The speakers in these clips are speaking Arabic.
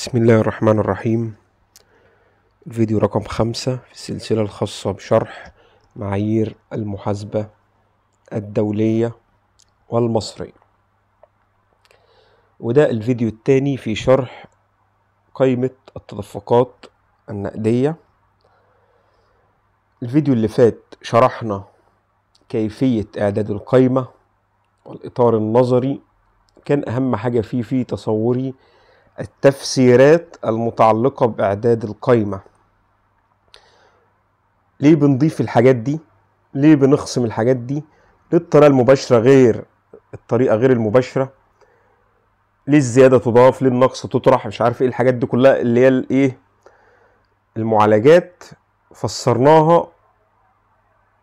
بسم الله الرحمن الرحيم الفيديو رقم خمسة في السلسلة الخاصة بشرح معايير المحاسبة الدولية والمصرية وده الفيديو الثاني في شرح قائمة التدفقات النقدية الفيديو اللي فات شرحنا كيفية إعداد القائمة والإطار النظري كان أهم حاجة فيه في تصوري التفسيرات المتعلقة بإعداد القايمة ليه بنضيف الحاجات دي ليه بنخصم الحاجات دي ليه الطريقة المباشرة غير الطريقة غير المباشرة ليه الزيادة تضاف ليه النقص تطرح مش عارف ايه الحاجات دي كلها اللي هي الايه المعالجات فسرناها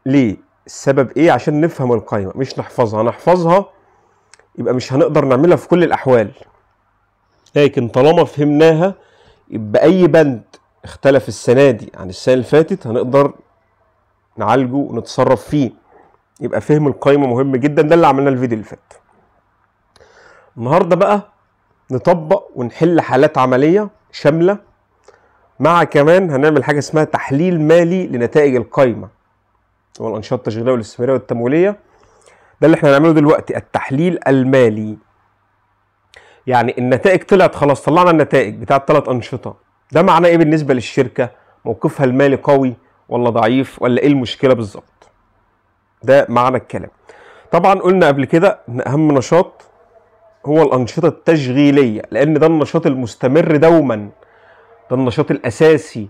ليه السبب ايه عشان نفهم القايمة مش نحفظها نحفظها يبقى مش هنقدر نعملها في كل الأحوال لكن طالما فهمناها يبقى اي بند اختلف السنة دي عن السنة اللي فاتت هنقدر نعالجه ونتصرف فيه يبقى فهم القايمة مهم جدا ده اللي عملناه الفيديو اللي فات النهاردة بقى نطبق ونحل حالات عملية شاملة مع كمان هنعمل حاجة اسمها تحليل مالي لنتائج القايمة والأنشطة التشغيلية والاستثمارية والتمويلية ده اللي احنا هنعمله دلوقتي التحليل المالي يعني النتائج طلعت خلاص طلعنا النتائج بتاعت ثلاث انشطه ده معناه ايه بالنسبه للشركه موقفها المالي قوي ولا ضعيف ولا ايه المشكله بالظبط ده معنى الكلام طبعا قلنا قبل كده ان اهم نشاط هو الانشطه التشغيليه لان ده النشاط المستمر دوما ده النشاط الاساسي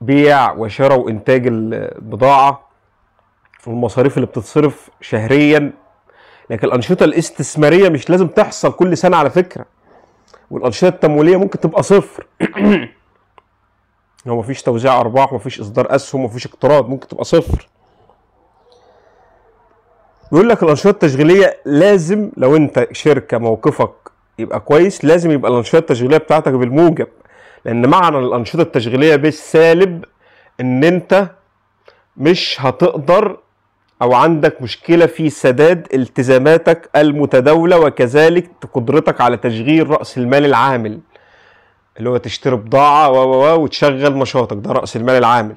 بيع وشراء وانتاج البضاعه والمصاريف اللي بتتصرف شهريا لكن الانشطه الاستثماريه مش لازم تحصل كل سنه على فكره والانشطه التمويليه ممكن تبقى صفر هو مفيش توزيع ارباح ومفيش اصدار اسهم ومفيش اقتراض ممكن تبقى صفر بيقول لك الانشطه التشغيليه لازم لو انت شركه موقفك يبقى كويس لازم يبقى الانشطه التشغيليه بتاعتك بالموجب لان معنى الانشطه التشغيليه بالسالب ان انت مش هتقدر او عندك مشكله في سداد التزاماتك المتداوله وكذلك قدرتك على تشغيل راس المال العامل اللي هو تشتري بضاعه و و وتشغل نشاطك ده راس المال العامل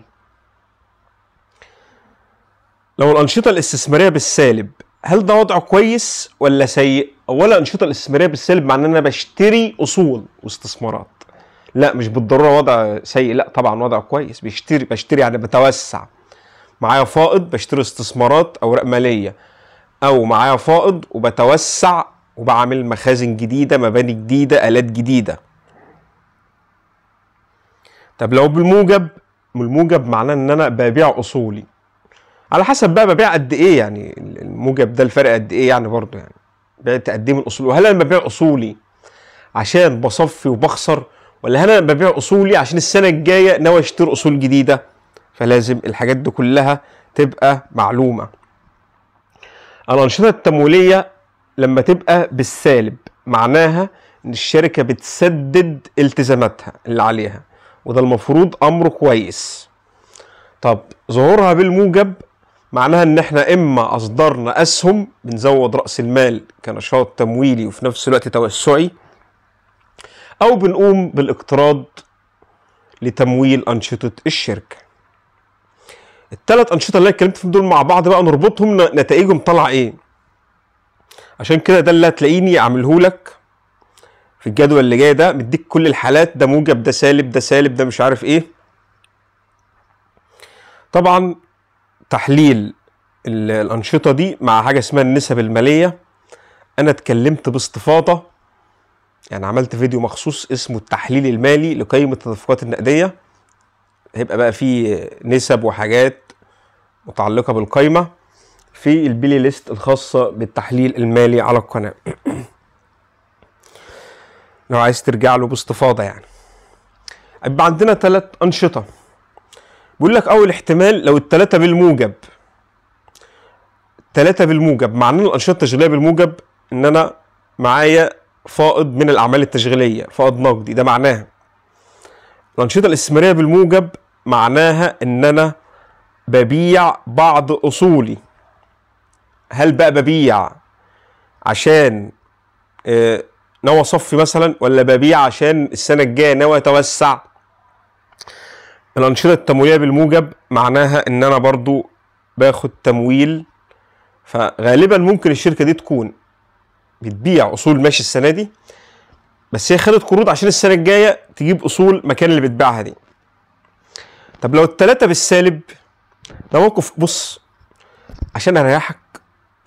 لو الانشطه الاستثماريه بالسالب هل ده وضع كويس ولا سيء اولا الانشطه الاستثماريه بالسالب معناه ان انا بشتري اصول واستثمارات لا مش بالضروره وضع سيء لا طبعا وضع كويس بيشتري بشتري يعني بتوسع معايا فائض بشتري استثمارات اوراق ماليه او معايا فائض وبتوسع وبعمل مخازن جديده مباني جديده الات جديده طب لو بالموجب الموجب معناه ان انا ببيع اصولي على حسب بقى ببيع قد ايه يعني الموجب ده الفرق قد ايه يعني برضه يعني بعت قد ايه وهل انا ببيع اصولي عشان بصفي وبخسر ولا هل انا ببيع اصولي عشان السنه الجايه ناوي اشتري اصول جديده فلازم الحاجات دي كلها تبقى معلومه الانشطه التمويليه لما تبقى بالسالب معناها ان الشركه بتسدد التزاماتها اللي عليها وده المفروض امر كويس طب ظهورها بالموجب معناها ان احنا اما اصدرنا اسهم بنزود راس المال كنشاط تمويلي وفي نفس الوقت توسعي او بنقوم بالاقتراض لتمويل انشطه الشركه الثلاث انشطه اللي انا اتكلمت فيهم دول مع بعض بقى نربطهم نتائجهم طالعه ايه عشان كده ده اللي هتلاقيني اعمله لك في الجدول اللي جاي ده مديك كل الحالات ده موجب ده سالب ده سالب ده مش عارف ايه طبعا تحليل الانشطه دي مع حاجه اسمها النسب الماليه انا اتكلمت باستفاضه يعني عملت فيديو مخصوص اسمه التحليل المالي لقيمه التدفقات النقديه هيبقى بقى في نسب وحاجات متعلقه بالقايمه في البلاي ليست الخاصه بالتحليل المالي على القناه لو عايز ترجع له باستفاضه يعني يبقى عندنا ثلاث انشطه بيقول لك اول احتمال لو الثلاثه بالموجب ثلاثة بالموجب معناه الانشطه التشغيليه بالموجب ان انا معايا فائض من الاعمال التشغيليه فائض نقدي ده معناها الانشطه الاستثماريه بالموجب معناها ان انا ببيع بعض اصولي هل بقى ببيع عشان آه، نوى ناوي اصفي مثلا ولا ببيع عشان السنه الجايه ناوي اتوسع الانشطه التمويليه بالموجب معناها ان انا برضو باخد تمويل فغالبا ممكن الشركه دي تكون بتبيع اصول ماشي السنه دي بس هي خدت قروض عشان السنه الجايه تجيب اصول مكان اللي بتبيعها دي طب لو التلاتة بالسالب ده موقف بص عشان اريحك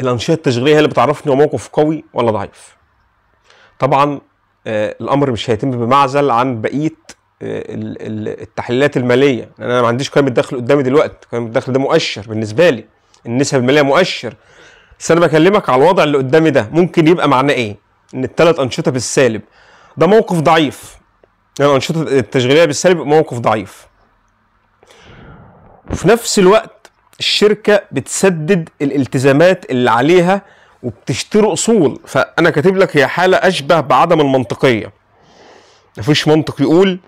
الانشطه التشغيليه هي اللي بتعرفني هو موقف قوي ولا ضعيف طبعا آه الامر مش هيتم بمعزل عن بقيه آه التحليلات الماليه لان يعني انا ما عنديش قيمه دخل قدامي دلوقتي قيمه الدخل ده مؤشر بالنسبه لي النسب الماليه مؤشر بس انا بكلمك على الوضع اللي قدامي ده ممكن يبقى معناه ايه ان الثلاث انشطه بالسالب ده موقف ضعيف يعني الانشطه التشغيليه بالسلب موقف ضعيف وفي نفس الوقت الشركه بتسدد الالتزامات اللي عليها وبتشتري اصول فانا كاتب لك هي حاله اشبه بعدم المنطقيه مفيش منطق يقول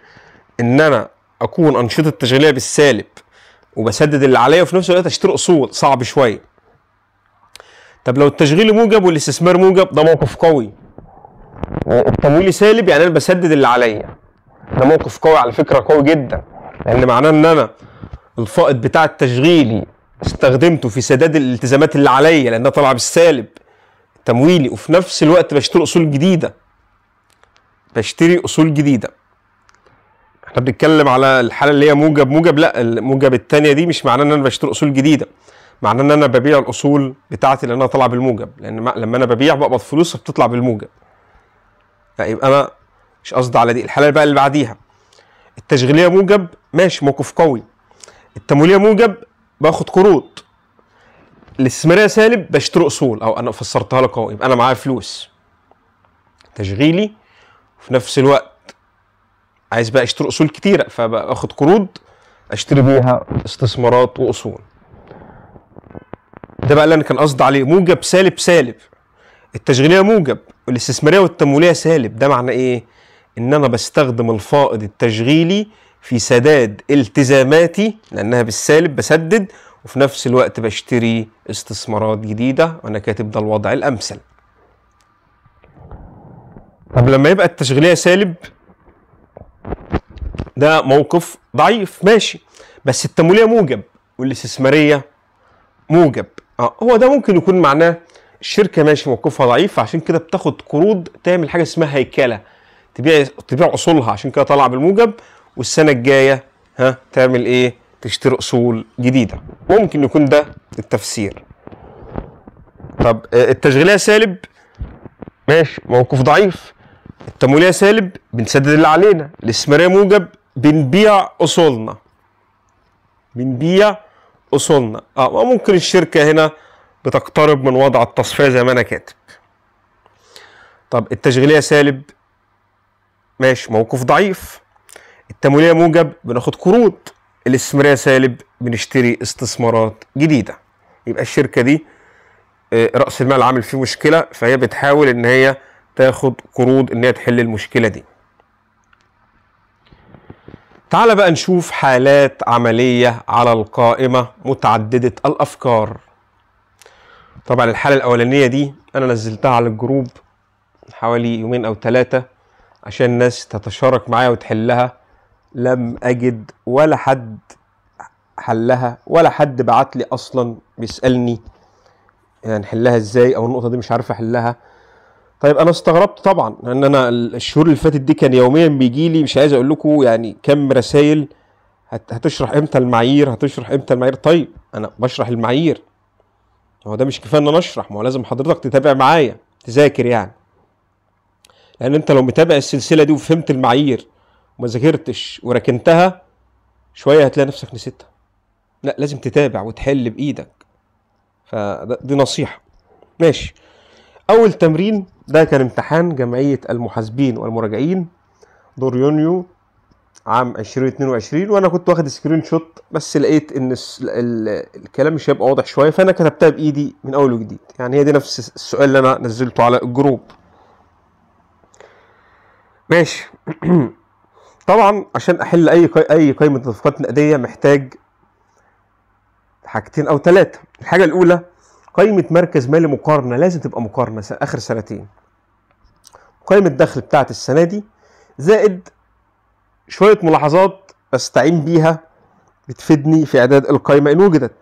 ان انا اكون انشطه تشغيليه بالسالب وبسدد اللي عليا وفي نفس الوقت اشتري اصول صعب شويه طب لو التشغيل موجب والاستثمار موجب ده موقف قوي والتمويل سالب يعني انا بسدد اللي عليا ده موقف قوي على فكره قوي جدا لان معناه ان انا الفائض بتاع التشغيلي استخدمته في سداد الالتزامات اللي عليا لانها طالعه بالسالب تمويلي وفي نفس الوقت بشتري اصول جديده بشتري اصول جديده احنا بنتكلم على الحاله اللي هي موجب موجب لا الموجب الثانيه دي مش معناه ان انا بشتري اصول جديده معناه ان انا ببيع الاصول بتاعتي لانها طالعه بالموجب لان لما انا ببيع بقبض فلوس بتطلع بالموجب فيبقى انا مش قصدي على دي الحاله بقى اللي بعديها التشغيليه موجب ماشي موقف قوي التمويليه موجب باخد قروض الاستثماريه سالب بشتري اصول او انا فسرتها لك اهو يبقى انا معايا فلوس تشغيلي وفي نفس الوقت عايز بقى اشتري اصول كتيره فباخد قروض اشتري بيها استثمارات واصول ده بقى اللي انا كان قصدي عليه موجب سالب سالب التشغيليه موجب الاستثماريه والتمويليه سالب ده معنى ايه ان انا بستخدم الفائض التشغيلي في سداد التزاماتي لانها بالسالب بسدد وفي نفس الوقت بشتري استثمارات جديده وانا كاتب ده الوضع الامثل طب لما يبقى التشغيليه سالب ده موقف ضعيف ماشي بس التمويليه موجب والاستثماريه موجب اه هو ده ممكن يكون معناه الشركه ماشي موقفها ضعيف عشان كده بتاخد قروض تعمل حاجه اسمها هيكله تبيع تبيع اصولها عشان كده طالعه بالموجب والسنه الجايه ها تعمل ايه تشتري اصول جديده ممكن يكون ده التفسير طب آه، التشغيليه سالب ماشي موقف ضعيف التمويليه سالب بنسدد اللي علينا الاستثماريه موجب بنبيع اصولنا بنبيع اصولنا اه ممكن الشركه هنا بتقترب من وضع التصفية زي ما أنا كاتب طب التشغيلية سالب ماشي موقف ضعيف التمويلية موجب بناخد قروض الاستثمارية سالب بنشتري استثمارات جديدة يبقى الشركة دي آه، رأس المال عامل فيه مشكلة فهي بتحاول إن هي تاخد قروض إن هي تحل المشكلة دي تعال بقى نشوف حالات عملية على القائمة متعددة الأفكار طبعا الحالة الاولانيه دي انا نزلتها على الجروب حوالي يومين او ثلاثه عشان الناس تتشارك معايا وتحلها لم اجد ولا حد حلها ولا حد بعت لي اصلا بيسالني يعني هنحلها يعني ازاي او النقطه دي مش عارف احلها طيب انا استغربت طبعا لان انا الشهور اللي فاتت دي كان يوميا بيجي لي مش عايز اقول لكم يعني كم رسائل هتشرح امتى المعايير هتشرح امتى المعايير طيب انا بشرح المعايير هو ده مش كفايه ان انا اشرح ما هو لازم حضرتك تتابع معايا تذاكر يعني لان انت لو متابع السلسله دي وفهمت المعايير وما ذاكرتش وركنتها شويه هتلاقي نفسك نسيتها لا لازم تتابع وتحل بايدك فدي نصيحه ماشي اول تمرين ده كان امتحان جمعيه المحاسبين والمراجعين دور يونيو عام 2022 وانا كنت واخد سكرين شوت بس لقيت ان الكلام مش هيبقى واضح شويه فانا كتبتها بايدي من اول وجديد يعني هي دي نفس السؤال اللي انا نزلته على الجروب ماشي طبعا عشان احل اي قي... اي قائمه تدفقات نقديه محتاج حاجتين او ثلاثه الحاجه الاولى قائمه مركز مالي مقارنه لازم تبقى مقارنه اخر سنتين قائمه الدخل بتاعت السنه دي زائد شويه ملاحظات استعين بيها بتفيدني في اعداد القائمه ان وجدت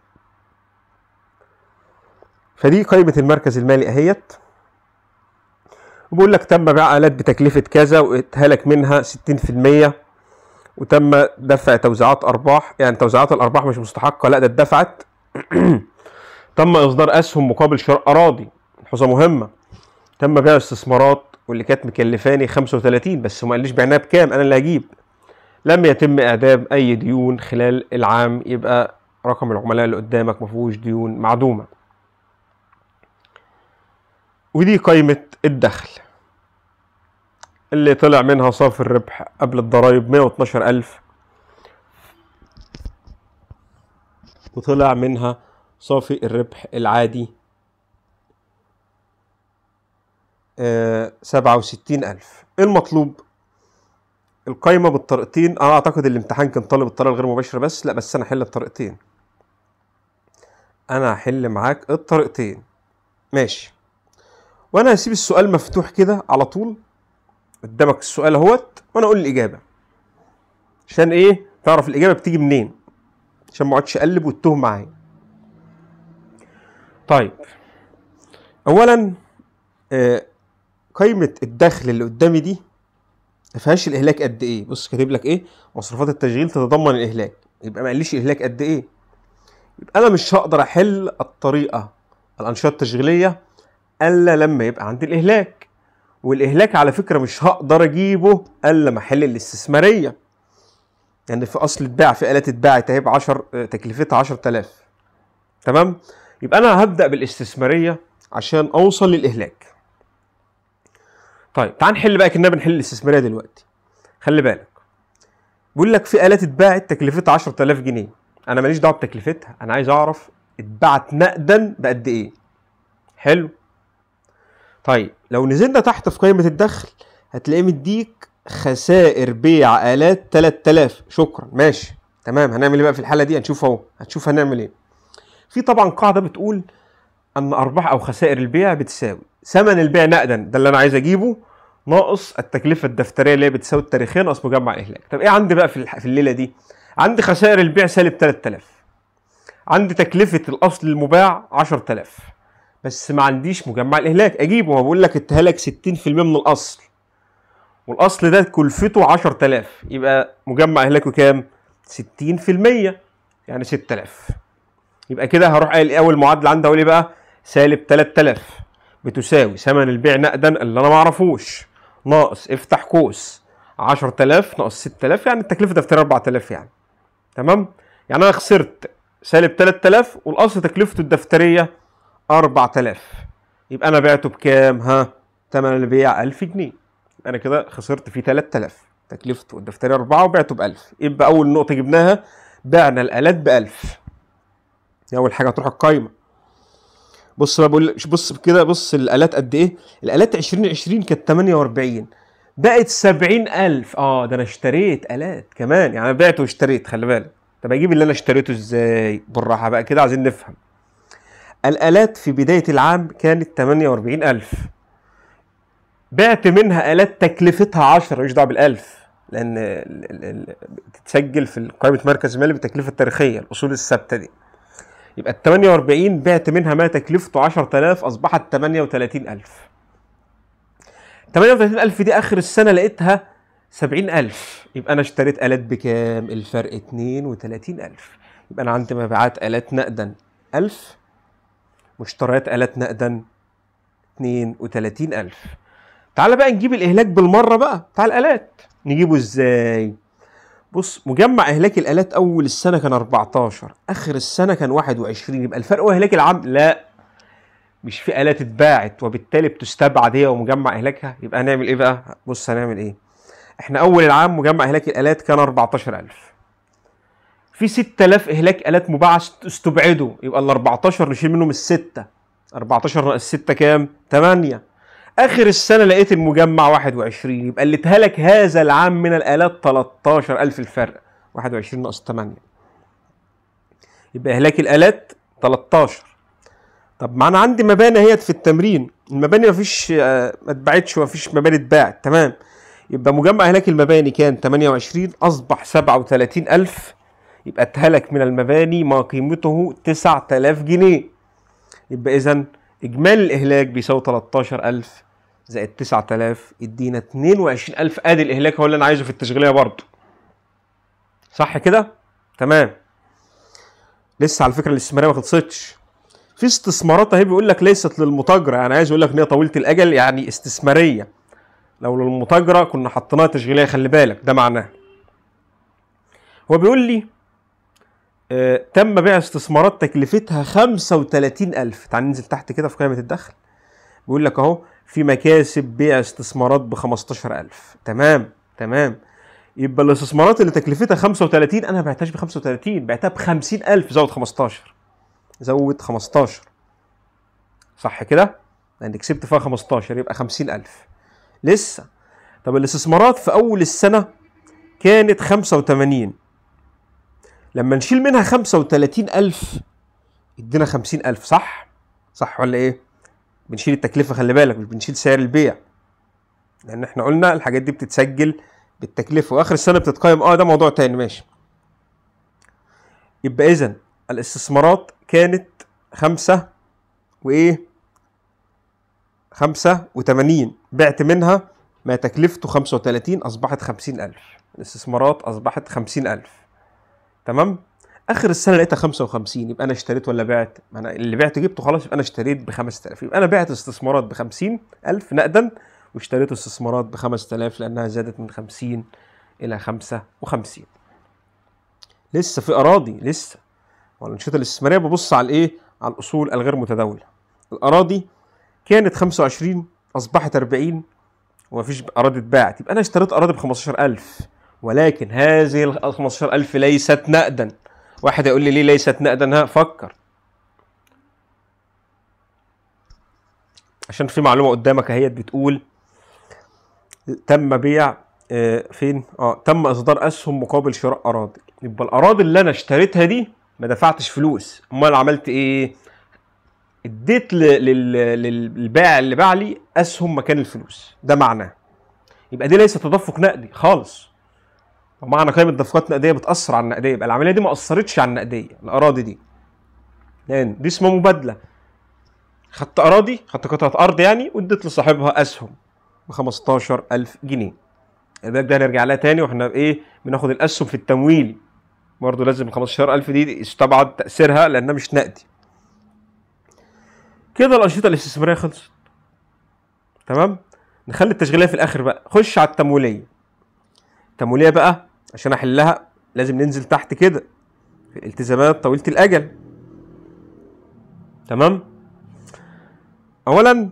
فدي قائمه المركز المالي اهيت وبيقول لك تم بيع آلات بتكلفة كذا واتهلك منها 60% وتم دفع توزيعات أرباح يعني توزيعات الأرباح مش مستحقة لا ده اتدفعت تم إصدار أسهم مقابل شراء أراضي حصة مهمة تم بيع استثمارات واللي كانت مكلفاني 35 بس ما قاليش بعناها بكام أنا اللي هجيب لم يتم اعدام اي ديون خلال العام يبقى رقم العملاء اللي قدامك مفهوش ديون معدومه ودي قائمه الدخل اللي طلع منها صافي الربح قبل الضرايب 112000 وطلع منها صافي الربح العادي آه، سبعة وستين ألف المطلوب القايمه بالطريقتين انا اعتقد الامتحان كان طالب الطريقه الغير مباشره بس لا بس انا هحل الطريقتين انا هحل معاك الطريقتين ماشي وانا هسيب السؤال مفتوح كده على طول قدامك السؤال اهوت وانا اقول الاجابه عشان ايه تعرف الاجابه بتيجي منين عشان ما اقعدش اقلب واتوه معايا طيب اولا آه، قايمه الدخل اللي قدامي دي فيهاش الاهلاك قد ايه بص كاتب لك ايه مصروفات التشغيل تتضمن الاهلاك يبقى ما قاليش الاهلاك قد ايه يبقى انا مش هقدر احل الطريقه الانشطه التشغيليه الا لما يبقى عندي الاهلاك والاهلاك على فكره مش هقدر اجيبه الا ما احل الاستثماريه يعني في اصل اتباع في الات اتباعت اهي ب 10 تكلفتها 10000 تمام يبقى انا هبدا بالاستثماريه عشان اوصل للاهلاك طيب تعال نحل بقى كنا بنحل الاستثماريه دلوقتي خلي بالك بيقول لك في الات اتباعت تكلفتها 10000 جنيه انا ماليش دعوه بتكلفتها انا عايز اعرف اتباعت نقدا بقد ايه حلو طيب لو نزلنا تحت في قائمه الدخل هتلاقيه مديك خسائر بيع الات 3000 شكرا ماشي تمام هنعمل ايه بقى في الحاله دي هنشوف اهو هنشوف هنعمل ايه في طبعا قاعده بتقول ان ارباح او خسائر البيع بتساوي ثمن البيع نقدا ده اللي انا عايز اجيبه ناقص التكلفه الدفتريه اللي هي بتساوي التاريخيه ناقص مجمع اهلاك طب ايه عندي بقى في في الليله دي عندي خسائر البيع سالب 3000 عندي تكلفه الاصل المباع 10000 بس ما عنديش مجمع الاهلاك اجيبه ما بقول لك اتهلك 60% من الاصل والاصل ده كلفته 10000 يبقى مجمع اهلاكه كام 60% يعني 6000 يبقى كده هروح قايل إيه اول معادله عندي اقول ايه بقى سالب 3000 بتساوي ثمن البيع نقدا اللي انا ما اعرفوش ناقص افتح قوس 10000 ناقص 6000 يعني التكلفه دفتريه 4000 يعني تمام يعني انا خسرت سالب 3000 والاصل تكلفته الدفتريه 4000 يبقى انا بعته بكام ها ثمن البيع 1000 جنيه انا كده خسرت فيه 3000 تكلفته الدفتريه 4 وبعته ب 1000 يبقى اول نقطه جبناها بعنا الالات ب 1000 دي اول حاجه هتروح القايمه بص انا بقول بص كده بص الالات قد ايه الالات 2020 كانت 48 بقت 70000 اه ده انا اشتريت الات كمان يعني انا بعت واشتريت خلي بالك طب اجيب اللي انا اشتريته ازاي بالراحه بقى كده عايزين نفهم الالات في بدايه العام كانت 48000 بعت منها الات تكلفتها 10 ماليش دعوه بالالف لان بتتسجل في قائمه مركز المالي بالتكلفه التاريخيه الاصول الثابته دي يبقى ال 48 بعت منها ما تكلفته 10000 اصبحت 38000 38000 دي اخر السنه لقيتها 70000 يبقى انا اشتريت الات بكام الفرق 32000 يبقى انا عندي مبيعات الات نقدا 1000 مشتريات الات نقدا 32000 تعال بقى نجيب الاهلاك بالمره بقى بتاع الالات نجيبه ازاي بص مجمع اهلاك الالات اول السنه كان 14 اخر السنه كان 21 يبقى الفرق هو اهلاك العام لا مش في الات اتباعت وبالتالي بتستبعد هي ومجمع اهلاكها يبقى هنعمل ايه بقى بص هنعمل ايه احنا اول العام مجمع اهلاك الالات كان 14000 في 6000 اهلاك الات مباعه استبعدوا يبقى ال 14 نشيل منهم السته 14 ناقص 6 كام 8 اخر السنه لقيت المجمع 21 يبقى اللي اتهلك هذا العام من الالات 13000 الفرق 21 ناقص 8 يبقى اهلاك الالات 13 طب ما انا عندي مباني اهيت في التمرين المباني ما فيش آه، ما اتباعتش وما فيش مباني اتباعت تمام يبقى مجمع هلاك المباني كان 28 اصبح 37000 يبقى اتهلك من المباني ما قيمته 9000 جنيه يبقى اذا اجمالي الاهلاك بيساوي 13000 زائد 9000 يدينا 22000 ادي الاهلاك هو اللي انا عايزه في التشغيليه برضه صح كده تمام لسه على فكره الاستثماريه ما خلصتش في استثمارات اهي بيقول لك ليست للمتاجره انا يعني عايز اقول لك ان هي طويله الاجل يعني استثماريه لو للمتاجره كنا حطيناها تشغيليه خلي بالك ده معناه هو بيقول لي آه تم بيع استثمارات تكلفتها 35000 تعال ننزل تحت كده في قائمه الدخل بيقول لك اهو في مكاسب بيع استثمارات ب 15000 تمام تمام يبقى الاستثمارات اللي تكلفتها 35 انا ما بعتهاش ب 35 بعتها ب 50000 زود 15 زود 15 صح كده؟ لان يعني كسبت فيها 15 يبقى 50000 لسه طب الاستثمارات في اول السنه كانت 85 لما نشيل منها 35000 ادينا 50000 صح؟ صح ولا ايه؟ بنشيل التكلفه خلي بالك مش بنشيل سعر البيع لان احنا قلنا الحاجات دي بتتسجل بالتكلفه واخر السنه بتتقيم اه ده موضوع تاني ماشي يبقى اذا الاستثمارات كانت خمسة وايه خمسة وتمانين بعت منها ما تكلفته خمسة وتلاتين أصبحت خمسين ألف الاستثمارات أصبحت خمسين ألف تمام اخر السنه لقيتها 55 يبقى انا اشتريت ولا بعت؟ ما انا اللي بعت جبته خلاص يبقى انا اشتريت ب 5000 يبقى انا بعت استثمارات ب 50000 نقدا واشتريت استثمارات ب 5000 لانها زادت من 50 الى 55 لسه في اراضي لسه والانشطه الاستثماريه ببص على الايه؟ على الاصول الغير متداوله الاراضي كانت 25 اصبحت 40 ومفيش اراضي اتباعت يبقى انا اشتريت اراضي ب 15000 ولكن هذه ال 15000 ليست نقدا واحد هيقول لي ليه ليست نقدا فكر عشان في معلومه قدامك اهي بتقول تم بيع آه فين اه تم اصدار اسهم مقابل شراء اراضي يبقى الاراضي اللي انا اشتريتها دي ما دفعتش فلوس امال عملت ايه اديت للبائع اللي باع لي اسهم مكان الفلوس ده معناه يبقى دي ليست تدفق نقدي خالص ومعنى قيمه نفقات نقديه بتاثر على النقديه يبقى العمليه دي ما اثرتش على النقديه الاراضي دي لان يعني دي اسمها مبادله خدت اراضي خدت قطعه ارض يعني واديت لصاحبها اسهم ب 15000 جنيه الباقي ده هنرجع لها تاني واحنا ايه بناخد الاسهم في التمويل برضه لازم ال 15000 دي يستبعد تاثيرها لانها مش نقدي كده الانشطه الاستثماريه خلصت تمام نخلي التشغيليه في الاخر بقى خش على التمويليه التمويليه بقى عشان احلها لازم ننزل تحت كده في التزامات طويله الاجل تمام اولا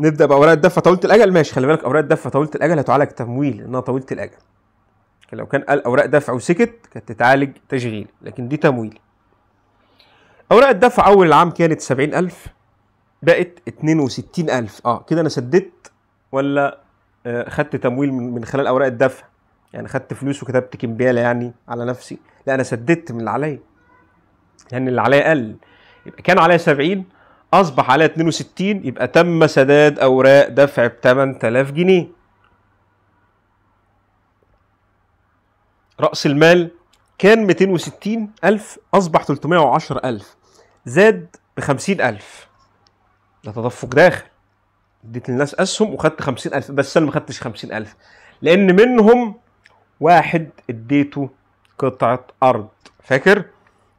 نبدا باوراق الدفع طويله الاجل ماشي خلي بالك اوراق الدفع طويله الاجل هتعالج تمويل انها طويله الاجل لو كان قال اوراق دفع وسكت كانت تتعالج تشغيل لكن دي تمويل اوراق الدفع اول العام كانت 70000 بقت 62000 اه كده انا سددت ولا آه خدت تمويل من خلال اوراق الدفع يعني خدت فلوس وكتبت كمبياله يعني على نفسي لا انا سددت من اللي عليا لان اللي عليا قل يبقى كان عليا 70 اصبح عليا 62 يبقى تم سداد اوراق دفع ب 8000 جنيه راس المال كان 260 ألف أصبح 310 ألف زاد ب 50 ألف ده تدفق داخل اديت للناس أسهم وخدت 50 ألف بس أنا ما خدتش 50 ألف لأن منهم واحد اديته قطعة أرض فاكر؟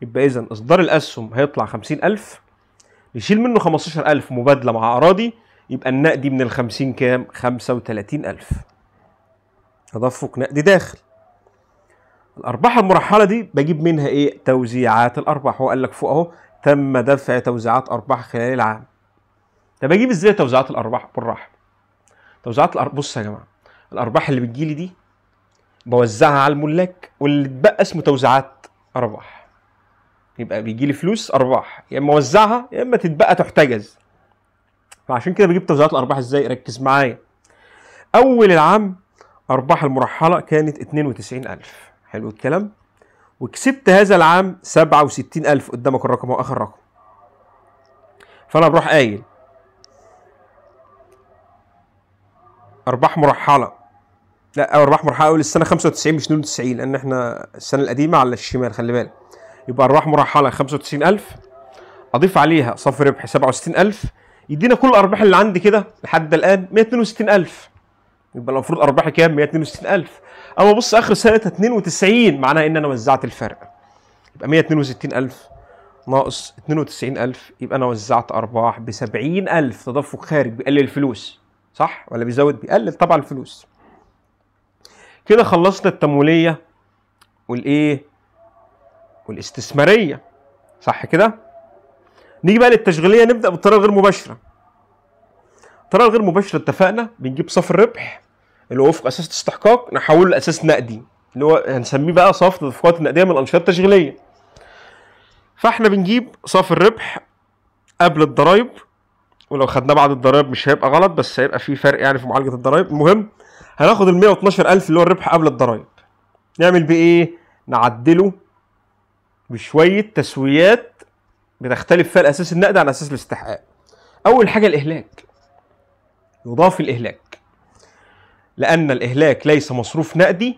يبقى إذا إصدار الأسهم هيطلع 50000 نشيل منه 15000 مبادلة مع أراضي يبقى النقدي من ال 50 كام؟ 35000 تدفق نقدي داخل الأرباح المرحلة دي بجيب منها إيه؟ توزيعات الأرباح هو قال لك فوق أهو تم دفع توزيعات أرباح خلال العام طب أجيب إزاي توزيعات الأرباح بالراحة توزيعات الأرباح بص يا جماعة الأرباح اللي بتجيلي دي بوزعها على الملاك واللي اتبقى اسمه توزيعات ارباح يبقى بيجي لي فلوس ارباح يا اما اوزعها يا اما تتبقى تحتجز فعشان كده بجيب توزيعات الارباح ازاي ركز معايا اول العام ارباح المرحله كانت 92000 حلو الكلام وكسبت هذا العام 67000 قدامك الرقم هو اخر رقم فانا بروح قايل ارباح مرحله لا او ارباح مرحله اول السنه 95 مش 92 لان احنا السنه القديمه على الشمال خلي بالك يبقى ارباح مرحله 95000 اضيف عليها صافي ربح 67000 يدينا كل الارباح اللي عندي كده لحد الان 162000 يبقى المفروض ارباحي كام 162000 اما بص اخر سنه 92 معناها ان انا وزعت الفرق يبقى 162000 ناقص 92000 يبقى انا وزعت ارباح ب 70000 تدفق خارج بيقلل الفلوس صح ولا بيزود بيقلل طبعا الفلوس كده خلصنا التمويليه والايه والاستثماريه صح كده نيجي بقى للتشغيليه نبدا بالطريقه الغير مباشره الطريقه الغير مباشره اتفقنا بنجيب صافي الربح اللي هو وفق اساس الاستحقاق نحوله لاساس نقدي اللي هو هنسميه بقى صافي التدفقات النقديه من الانشطه التشغيليه فاحنا بنجيب صافي الربح قبل الضرايب ولو خدناه بعد الضرايب مش هيبقى غلط بس هيبقى في فرق يعني في معالجه الضرايب المهم هناخد ال 112000 اللي هو الربح قبل الضرايب نعمل بيه ايه نعدله بشويه تسويات بتختلف فيها الاساس النقدي عن اساس الاستحقاق اول حاجه الاهلاك يضاف الاهلاك لان الاهلاك ليس مصروف نقدي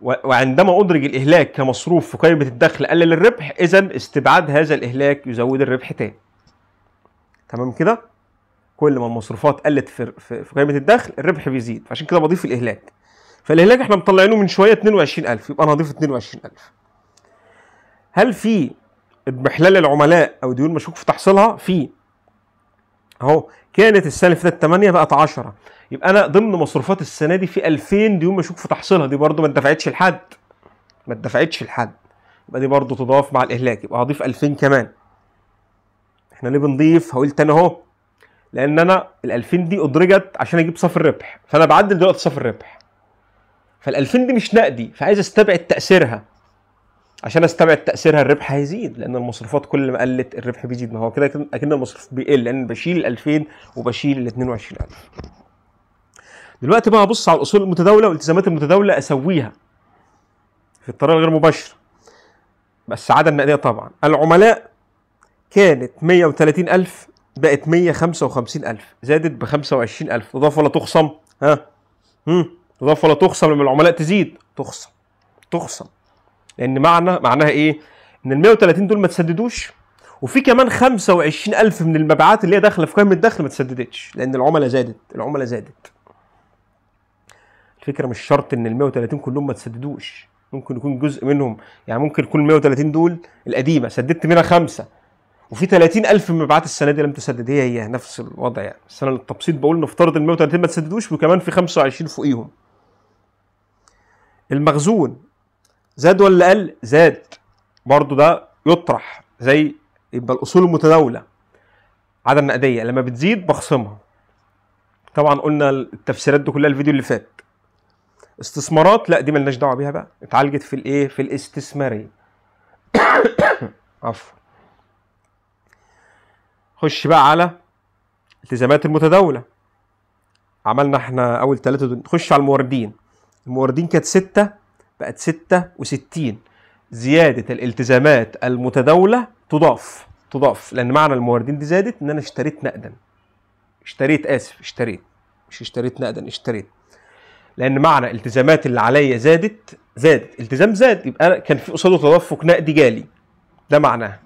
وعندما ادرج الاهلاك كمصروف في قائمه الدخل قلل الربح اذا استبعاد هذا الاهلاك يزود الربح تاني تمام كده كل ما المصروفات قلت في, في قيمه الدخل الربح بيزيد فعشان كده بضيف الاهلاك فالاهلاك احنا مطلعينه من شويه 22000 يبقى انا هضيف 22000 هل في اضمحلال العملاء او ديون مشكوك في تحصيلها في اهو كانت السنه اللي فاتت 8 بقت 10 يبقى انا ضمن مصروفات السنه دي في 2000 ديون مشكوك في تحصيلها دي برده ما اتدفعتش لحد ما اتدفعتش لحد يبقى دي برده تضاف مع الاهلاك يبقى هضيف 2000 كمان احنا ليه بنضيف هقول تاني اهو لان انا ال 2000 دي ادرجت عشان اجيب صافي الربح فانا بعدل دلوقتي صافي الربح فال 2000 دي مش نقدي فعايز استبعد تاثيرها عشان استبعد تاثيرها الربح هيزيد لان المصروفات كل ما قلت الربح بيزيد ما هو كده اكن المصروف بيقل لان بشيل ال 2000 وبشيل ال 22000 دلوقتي بقى هبص على الاصول المتداوله والالتزامات المتداوله اسويها في الطريقه الغير مباشره بس عدم النقديه طبعا العملاء كانت 130000 بقت 155000 زادت ب 25000 تضاف ولا تخصم ها امم تضاف ولا تخصم لما العملاء تزيد تخصم تخصم لان معنى معناها ايه ان ال 130 دول ما تسددوش وفي كمان 25000 من المبيعات اللي هي داخله في قائمه الدخل ما تسددتش لان العملاء زادت العملاء زادت الفكره مش شرط ان ال 130 كلهم ما تسددوش ممكن يكون جزء منهم يعني ممكن يكون ال 130 دول القديمه سددت منها خمسه وفي 30000 مبيعات السنه دي لم تسدد هي هي نفس الوضع يعني بس انا للتبسيط بقول نفترض ال 130 ما تسددوش وكمان في 25 فوقيهم المخزون زاد ولا قل زاد برضه ده يطرح زي يبقى الاصول المتداوله عدم نقديه لما بتزيد بخصمها طبعا قلنا التفسيرات دي كلها الفيديو اللي فات استثمارات لا دي ملناش دعوه بيها بقى اتعالجت في الايه في الاستثماريه عفوا خش بقى على التزامات المتداوله عملنا احنا اول ثلاثه دول نخش على الموردين الموردين كانت ستة بقت 66 زياده الالتزامات المتداوله تضاف تضاف لان معنى الموردين دي زادت ان انا اشتريت نقدا اشتريت اسف اشتريت مش اشتريت نقدا اشتريت لان معنى التزامات اللي عليا زادت زادت التزام زاد يبقى كان في قصاده تدفق نقدي جالي ده معناه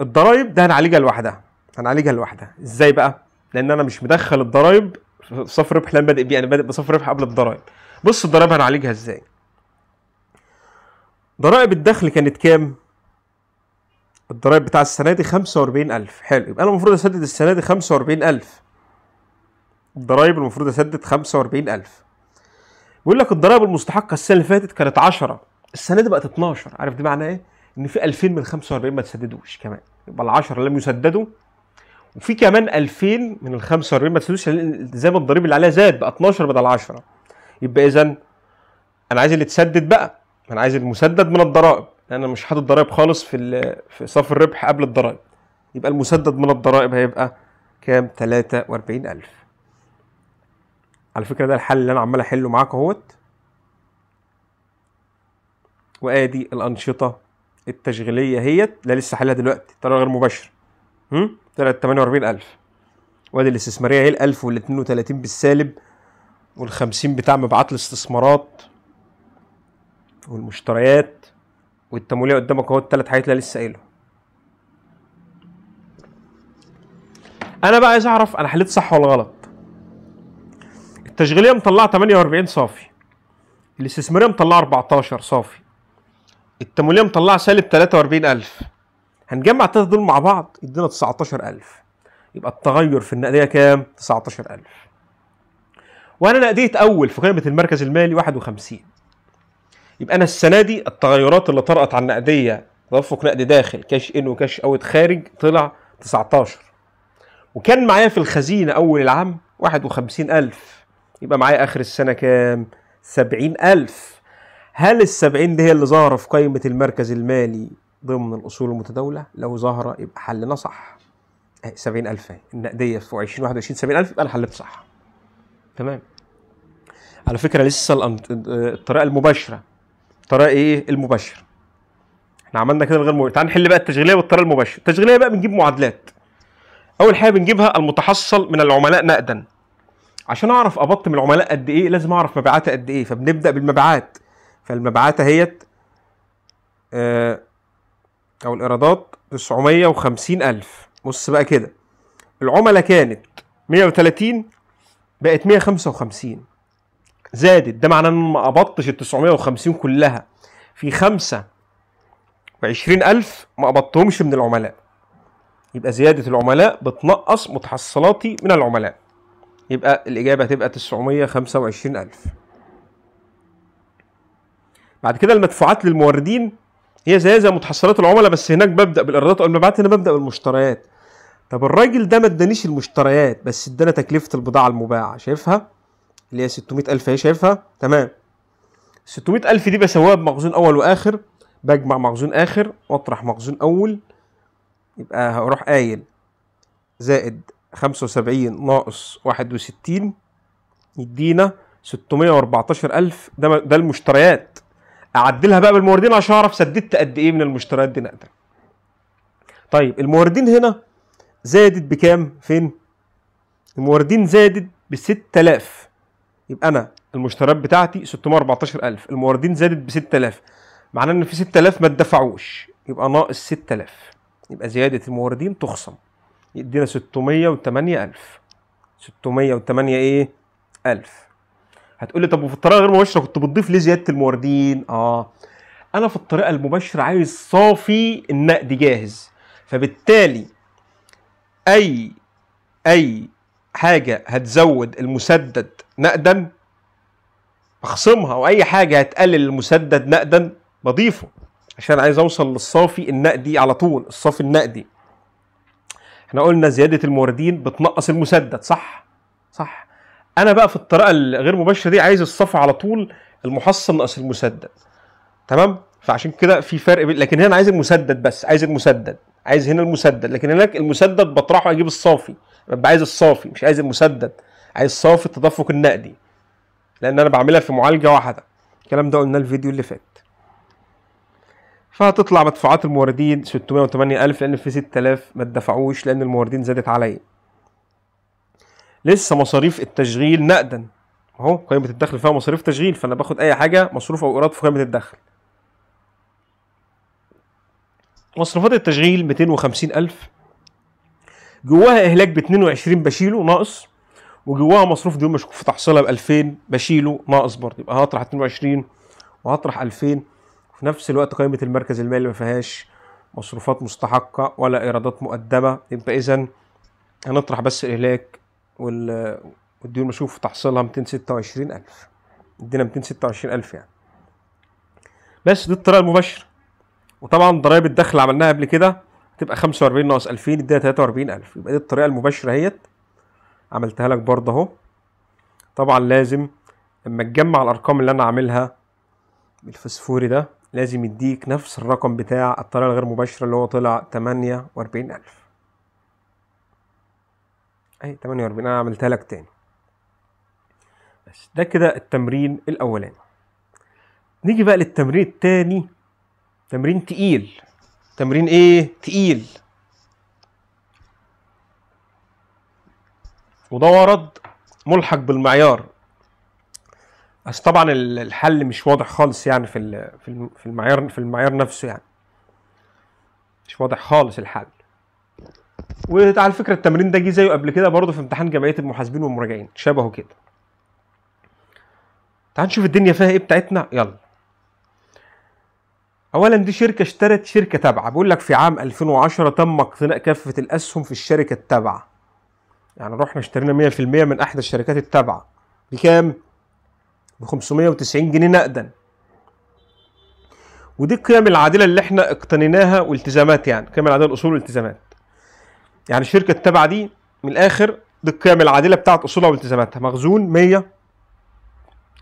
الضرايب ده هنعالجها لوحدها هنعالجها لوحدها ازاي بقى لان انا مش مدخل الضرايب في صف ربح انا بادئ بيه انا بادئ بصف ربح قبل الضرايب بص الضرايب هنعالجها ازاي ضرائب الدخل كانت كام الضرايب بتاع السنه دي 45000 حلو يبقى انا المفروض اسدد السنه دي 45000 الضرايب المفروض اسدد 45000 بيقول لك الضرايب المستحقه السنه اللي فاتت كانت 10 السنه دي بقت 12 عارف دي معناه ايه ان في 2000 من 45 ما تسددوش كمان يبقى ال 10 لم يسددوا وفي كمان 2000 من ال 45 ما تسددوش لان زي ما اللي عليها زاد بقى 12 بدل 10 يبقى اذا انا عايز اللي تسدد بقى انا عايز المسدد من الضرائب لان انا مش حاطط ضرائب خالص في في صف الربح قبل الضرائب يبقى المسدد من الضرائب هيبقى كام 43000 على فكره ده الحل اللي انا عمال احله معاك اهوت وادي الانشطه التشغيليه هيت لا لسه حالها دلوقتي طلع غير مباشر هم طلعت 48000 وادي الاستثماريه اهي ال 1000 وال 32 بالسالب وال 50 بتاع مبيعات الاستثمارات والمشتريات والتمويليه قدامك اهو الثلاث حاجات اللي لسه قايله انا بقى عايز اعرف انا حليت صح ولا غلط التشغيليه مطلعه 48 صافي الاستثماريه مطلعه 14 صافي التمويليه مطلعه سالب 43000 هنجمع الثلاثه دول مع بعض يدينا 19000 يبقى التغير في النقديه كام 19000 وانا نقديه اول في قيمه المركز المالي 51 يبقى انا السنه دي التغيرات اللي طرأت على النقديه تدفق نقد داخل كاش ان وكاش اوت خارج طلع 19 وكان معايا في الخزينه اول العام 51000 يبقى معايا اخر السنه كام 70000 هل ال 70 دي هي اللي ظاهرة في قائمة المركز المالي ضمن الأصول المتداولة؟ لو ظاهرة يبقى حلنا صح. 70000 إيه، النقدية في 2021 70000 يبقى أنا حليت صح. تمام. على فكرة لسه الطريقة المباشرة. الطريقة إيه؟ المباشرة. احنا عملنا كده غير مباشر، تعال نحل بقى التشغيلية بالطريقة المباشرة. التشغيلية بقى بنجيب معادلات. أول حاجة بنجيبها المتحصل من العملاء نقدا. عشان أعرف أبط من العملاء قد إيه لازم أعرف مبيعاتي قد إيه، فبنبدأ بالمبيعات. فالمبعات اهيت او الايرادات 950 الف بص بقى كده العملاء كانت 130 بقت 155 زادت ده معناه ان ما قبضتش ال 950 كلها في 5 وعشرين ألف ما قبضتهمش من العملاء يبقى زيادة العملاء بتنقص متحصلاتي من العملاء يبقى الإجابة هتبقى تسعمية ألف بعد كده المدفوعات للموردين هي زي زي متحصلات العملاء بس هناك ببدا بالايرادات والمبيعات هنا ببدا بالمشتريات طب الراجل ده ما ادانيش المشتريات بس ادانا تكلفه البضاعه المباعه شايفها اللي هي 600000 اهي شايفها تمام 600000 دي بسويها بمخزون اول واخر بجمع مخزون اخر واطرح مخزون اول يبقى هروح قايل زائد 75 ناقص 61 يدينا 614000 ده ده المشتريات اعدلها بقى بالموردين عشان اعرف سددت قد ايه من المشتريات دي نقدا طيب الموردين هنا زادت بكام فين الموردين زادت ب 6000 يبقى انا المشتريات بتاعتي 614000 الموردين زادت ب 6000 معناه ان في 6000 ما اتدفعوش يبقى ناقص 6000 يبقى زياده الموردين تخصم يدينا 608000 608 ايه 1000 هتقول لي طب وفي الطريقه غير مباشره كنت بتضيف ليه زياده الموردين اه انا في الطريقه المباشره عايز صافي النقد جاهز فبالتالي اي اي حاجه هتزود المسدد نقدا بخصمها واي حاجه هتقلل المسدد نقدا بضيفه عشان عايز اوصل للصافي النقدي على طول الصافي النقدي احنا قلنا زياده الموردين بتنقص المسدد صح صح انا بقى في الطريقه الغير مباشره دي عايز الصف على طول المحصن ناقص المسدد تمام فعشان كده في فرق بين لكن هنا انا عايز المسدد بس عايز المسدد عايز هنا المسدد لكن هناك المسدد بطرحه اجيب الصافي ببقى عايز الصافي مش عايز المسدد عايز صافي التدفق النقدي لان انا بعملها في معالجه واحده الكلام ده قلناه الفيديو اللي فات فهتطلع مدفوعات الموردين 608000 لان في 6000 ما اتدفعوش لان الموردين زادت عليا لسه مصاريف التشغيل نقدا اهو قائمه الدخل فيها مصاريف تشغيل فانا باخد اي حاجه مصروف او ايراد في قائمه الدخل مصروفات التشغيل 250000 جواها اهلاك ب 22 بشيله ناقص وجواها مصروف ديون مشكوك في تحصيلها ب 2000 بشيله ناقص برضه يبقى هطرح 22 وهطرح 2000 وفي نفس الوقت قائمه المركز المالي ما فيهاش مصروفات مستحقه ولا ايرادات مقدمه يبقى اذا هنطرح بس الاهلاك والديون المشروف تحصيلها 226000 ادينا 226000 يعني بس دي الطريقة المباشرة وطبعا ضرائب الدخل اللي عملناها قبل كده تبقى 45 ناقص 2000 اديها 43000 يبقى دي الطريقة المباشرة اهيت عملتها لك برضه اهو طبعا لازم اما تجمع الارقام اللي انا عاملها بالفسفوري ده لازم يديك نفس الرقم بتاع الطريقة الغير مباشرة اللي هو طلع 48000 اهي 48 انا عملتها لك تاني بس ده كده التمرين الاولاني نيجي بقى للتمرين التاني تمرين تقيل تمرين ايه تقيل وده ورد ملحق بالمعيار بس طبعا الحل مش واضح خالص يعني في في المعيار في المعيار نفسه يعني مش واضح خالص الحل وعلى فكره التمرين ده جه زيه قبل كده برضه في امتحان جمعيه المحاسبين والمراجعين شبهه كده تعال نشوف الدنيا فيها ايه بتاعتنا يلا اولا دي شركه اشترت شركه تابعه بيقول لك في عام 2010 تم اقتناء كافه الاسهم في الشركه التابعه يعني رحنا اشترينا 100% من احدى الشركات التابعه بكام ب 590 جنيه نقدا ودي القيم العادله اللي احنا اقتنيناها والتزامات يعني القيم العادله الاصول والالتزامات يعني الشركه التابعه دي من الاخر القيم العادله بتاعت اصولها والتزاماتها مخزون 100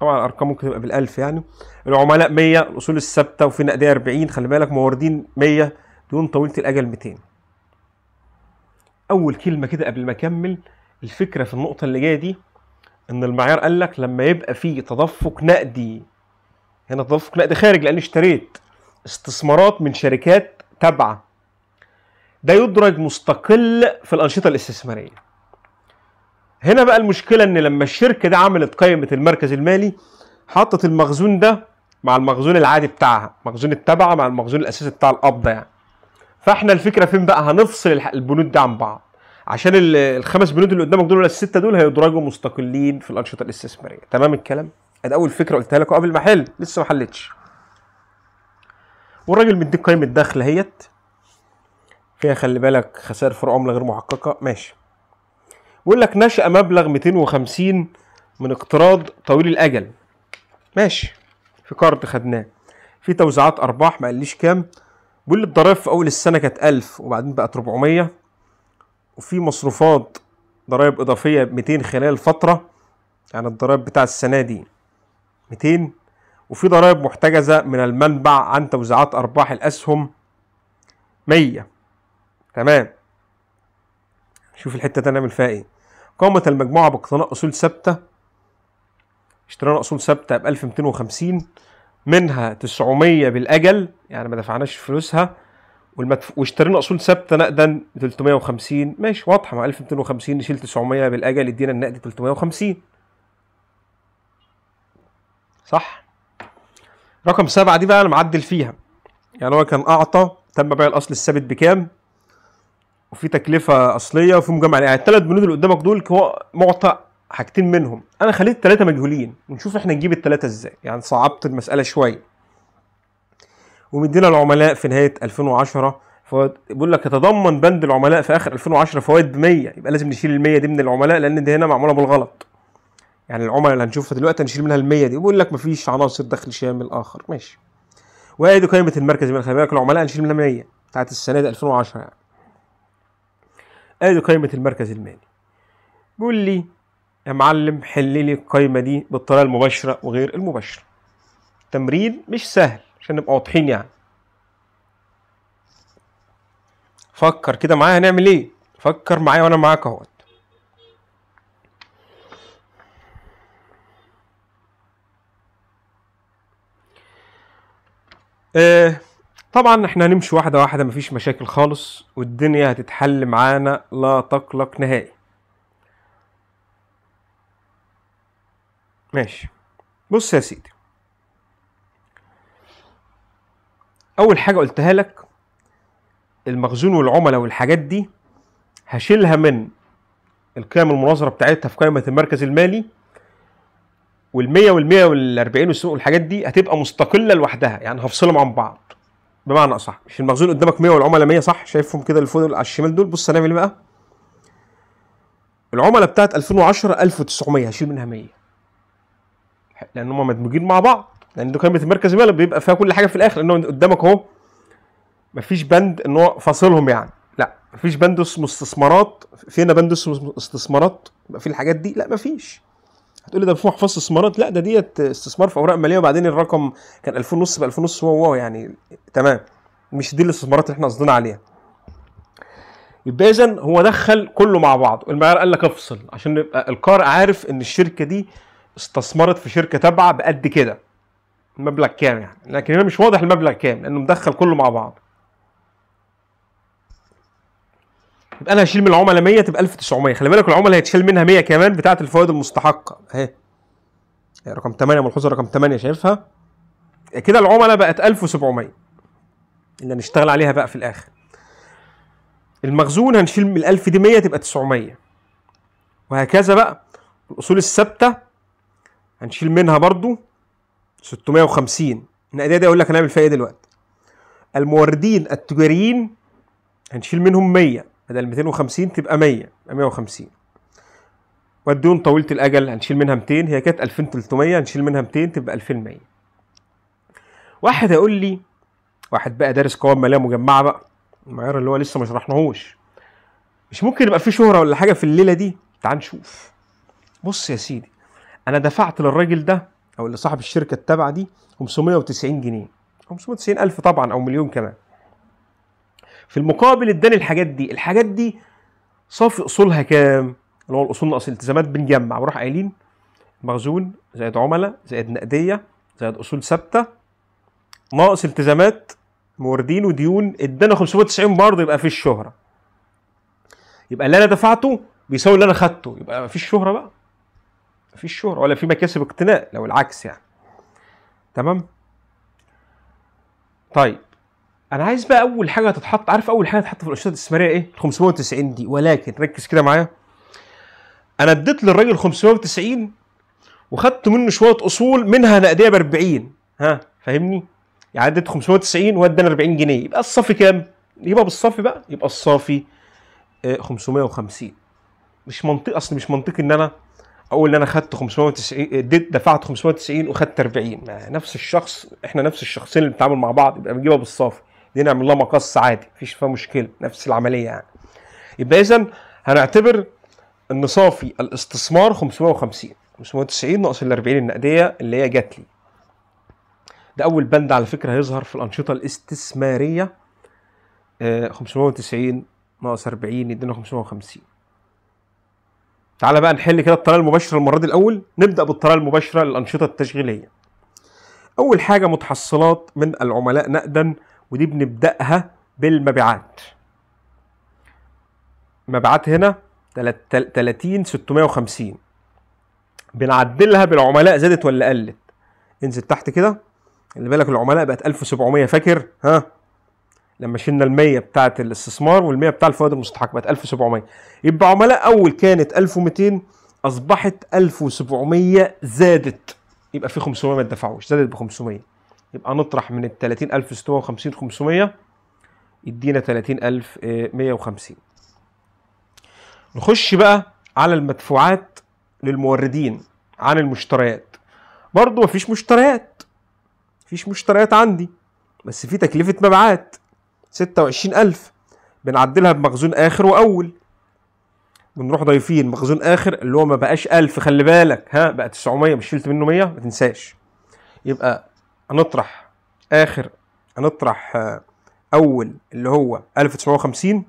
طبعا الارقام ممكن تبقى بالالف يعني العملاء 100 الاصول الثابته وفي نقديه 40 خلي بالك موردين 100 دون طويله الاجل 200 اول كلمه كده قبل ما اكمل الفكره في النقطه اللي جايه دي ان المعيار قال لك لما يبقى في تدفق نقدي هنا يعني تدفق نقدي خارج لاني اشتريت استثمارات من شركات تابعه ده يدرج مستقل في الأنشطة الاستثمارية هنا بقى المشكلة إن لما الشركة دي عملت قائمة المركز المالي حطت المخزون ده مع المخزون العادي بتاعها مخزون التبع مع المخزون الأساسي بتاع القبضة يعني فاحنا الفكرة فين بقى هنفصل البنود دي عن بعض عشان الخمس بنود اللي قدامك دول ولا الستة دول هيدرجوا مستقلين في الأنشطة الاستثمارية تمام الكلام؟ ادي أول فكرة قلتها لك قبل ما أحل لسه ما حلتش والراجل مديك قائمة دخل اهيت فيها خلي بالك خسائر فروع عمله غير محققه ماشي بيقول لك نشأ مبلغ 250 من اقتراض طويل الاجل ماشي في كارد خدناه في توزيعات ارباح ما قاليش كام بيقول الضرائب في اول السنه كانت 1000 وبعدين بقت 400 وفي مصروفات ضرائب اضافيه 200 خلال الفتره يعني الضرائب بتاع السنه دي 200 وفي ضرائب محتجزه من المنبع عن توزيعات ارباح الاسهم 100 تمام شوف الحته دي هنعمل فيها ايه قامت المجموعه باقتناء اصول ثابته اشترينا اصول ثابته ب 1250 منها 900 بالاجل يعني ما دفعناش فلوسها والمدف... واشترينا اصول ثابته نقدا ب 350 ماشي واضحه مع 1250 نشيل 900 بالاجل ادينا النقد 350 صح رقم سبعة دي بقى انا معدل فيها يعني هو كان اعطى تم بيع الاصل الثابت بكام وفي تكلفه اصليه وفي مجمع يعني الثلاث بنود اللي قدامك دول هو معطى حاجتين منهم انا خليت الثلاثه مجهولين ونشوف احنا نجيب الثلاثه ازاي يعني صعبت المساله شويه ومدينا العملاء في نهايه 2010 فوائد بيقول لك يتضمن بند العملاء في اخر 2010 فوائد 100 يبقى لازم نشيل ال 100 دي من العملاء لان دي هنا معموله بالغلط يعني العملاء اللي هنشوفها دلوقتي هنشيل منها ال 100 دي وبيقول لك مفيش عناصر دخل شامل اخر ماشي وادي قيمه المركز من خلي بالك العملاء هنشيل منها 100 بتاعت السنه دي 2010 يعني ادي قائمه المركز المالي بيقول لي يا معلم حل لي القائمه دي بالطريقه المباشره وغير المباشره تمرين مش سهل عشان نبقى واضحين يعني فكر كده معايا هنعمل ايه فكر معايا وانا معاك اهوت آه طبعا احنا هنمشي واحده واحده مفيش مشاكل خالص والدنيا هتتحل معانا لا تقلق نهائي ماشي بص يا سيدي اول حاجه قلتها لك المخزون والعملاء والحاجات دي هشيلها من القيم المناظره بتاعتها في قائمه المركز المالي والمية 100 والأربعين والسوق والحاجات دي هتبقى مستقله لوحدها يعني هفصلهم عن بعض بمعنى اصح مش المخزون قدامك 100 والعملاء 100 صح شايفهم كده اللي فوق على الشمال دول بص هنعمل ايه بقى العملاء بتاعت 2010 1900 هشيل منها 100 لان هم مدموجين مع بعض لان دي قائمه المركز المالي بيبقى فيها كل حاجه في الاخر لان قدامك اهو مفيش بند ان هو فاصلهم يعني لا مفيش بند اسمه استثمارات فينا بند اسمه استثمارات يبقى في الحاجات دي لا مفيش هتقول لي ده في محفظه استثمارات لا ده ديت استثمار في اوراق ماليه وبعدين الرقم كان 2000 ونص ب 2000 ونص واو واو يعني تمام مش دي الاستثمارات اللي احنا قصدنا عليها يبقى اذا هو دخل كله مع بعض المعيار قال لك افصل عشان يبقى القارئ عارف ان الشركه دي استثمرت في شركه تابعه بقد كده المبلغ كام يعني لكن هنا مش واضح المبلغ كام لانه مدخل كله مع بعض يبقى انا هشيل من العملاء 100 تبقى 1900 خلي بالك العملاء هيتشال منها 100 كمان بتاعه الفوائد المستحقه اهي إيه، رقم 8 ملحوظه رقم 8 شايفها إيه، كده العملاء بقت 1700 اللي هنشتغل عليها بقى في الاخر المخزون هنشيل من ال 1000 دي 100 تبقى 900 وهكذا بقى الاصول الثابته هنشيل منها برضو 650 النقديه دي اقول لك هنعمل فيها ايه دلوقتي الموردين التجاريين هنشيل منهم 100 بدل 250 تبقى 100 150 والديون طويلة الأجل هنشيل منها 200 هي كانت 2300 هنشيل منها 200 تبقى 2100 واحد هيقول لي واحد بقى دارس قوائم مالية مجمعة بقى المعيار اللي هو لسه ما شرحناهوش مش ممكن يبقى في شهرة ولا حاجة في الليلة دي تعال نشوف بص يا سيدي أنا دفعت للراجل ده أو لصاحب الشركة التابعة دي 590 جنيه 590 ألف طبعا أو مليون كمان في المقابل اداني الحاجات دي الحاجات دي صافي اصولها كام اللي هو الاصول ناقص الالتزامات بنجمع بروح قايلين مخزون زائد عملاء زائد نقديه زائد اصول ثابته ناقص التزامات موردين وديون ادانا 590 برضه يبقى في الشهره يبقى اللي انا دفعته بيساوي اللي انا خدته يبقى مفيش شهره بقى مفيش شهره ولا في مكاسب اقتناء لو العكس يعني تمام طيب انا عايز بقى اول حاجه هتتحط عارف اول حاجه هتتحط في الاشارات الاستثماريه ايه 590 دي ولكن ركز كده معايا انا اديت للراجل 590 وخدت منه شويه اصول منها نقديه ب 40 ها فاهمني يعني اديت 590 وادانا 40 جنيه يبقى الصافي كام يبقى بالصافي بقى يبقى الصافي 550 آه، مش منطقي اصل مش منطقي ان انا اقول ان انا خدت 590 اديت آه، دفعت 590 وخدت 40 نفس الشخص احنا نفس الشخصين اللي بنتعامل مع بعض يبقى بنجيبها بالصافي نعمل لها مقص عادي مفيش فيها مشكله نفس العمليه يعني يبقى اذا هنعتبر ان صافي الاستثمار 550 590 ناقص ال 40 النقديه اللي هي جات لي ده اول بند على فكره هيظهر في الانشطه الاستثماريه 590 آه، ناقص 40 يدينا 550 تعالى بقى نحل كده الطريقه المباشره المره دي الاول نبدا بالطريقه المباشره للانشطه التشغيليه اول حاجه متحصلات من العملاء نقدا ودي بنبداها بالمبيعات مبيعات هنا 30 650 بنعدلها بالعملاء زادت ولا قلت انزل تحت كده اللي بالك العملاء بقت 1700 فاكر ها لما شلنا ال 100 بتاعه الاستثمار وال 100 بتاع الفوائد المستحقه بقت 1700 يبقى عملاء اول كانت 1200 اصبحت 1700 زادت يبقى في 500 ما اتدفعوش زادت ب 500 يبقى نطرح من ال 30650 500 يدينا 30150 نخش بقى على المدفوعات للموردين عن المشتريات برضه مفيش مشتريات مفيش مشتريات عندي بس في تكلفة مبيعات 26000 بنعدلها بمخزون آخر وأول بنروح ضايفين مخزون آخر اللي هو ما بقاش 1000 خلي بالك ها بقى 900 مش شلت منه 100 ما تنساش يبقى هنطرح اخر هنطرح آه، اول اللي هو 1950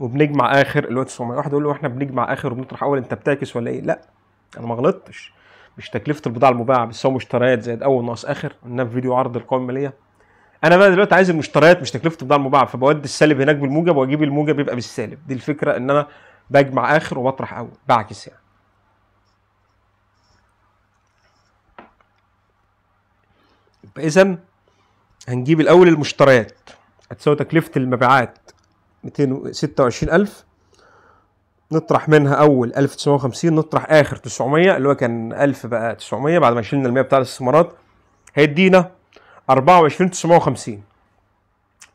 وبنجمع اخر اللي هو 1901 يقول له احنا بنجمع اخر وبنطرح اول انت بتعكس ولا ايه؟ لا انا ما غلطتش مش تكلفه البضاعه المباعه بس هو مشتريات زائد اول ناقص اخر قلناها في فيديو عرض القوائم الماليه انا بقى دلوقتي عايز المشتريات مش تكلفه البضاعه المباعه فبودي السالب هناك بالموجب واجيب الموجب يبقى بالسالب دي الفكره ان انا بجمع اخر وبطرح اول بعكس يعني فاذا هنجيب الاول المشتريات هتساوي تكلفه المبيعات 226000 نطرح منها اول 1950 نطرح اخر 900 اللي هو كان 1000 بقى 900 بعد ما شلنا ال 100 بتاع الاستثمارات هيدينا 24950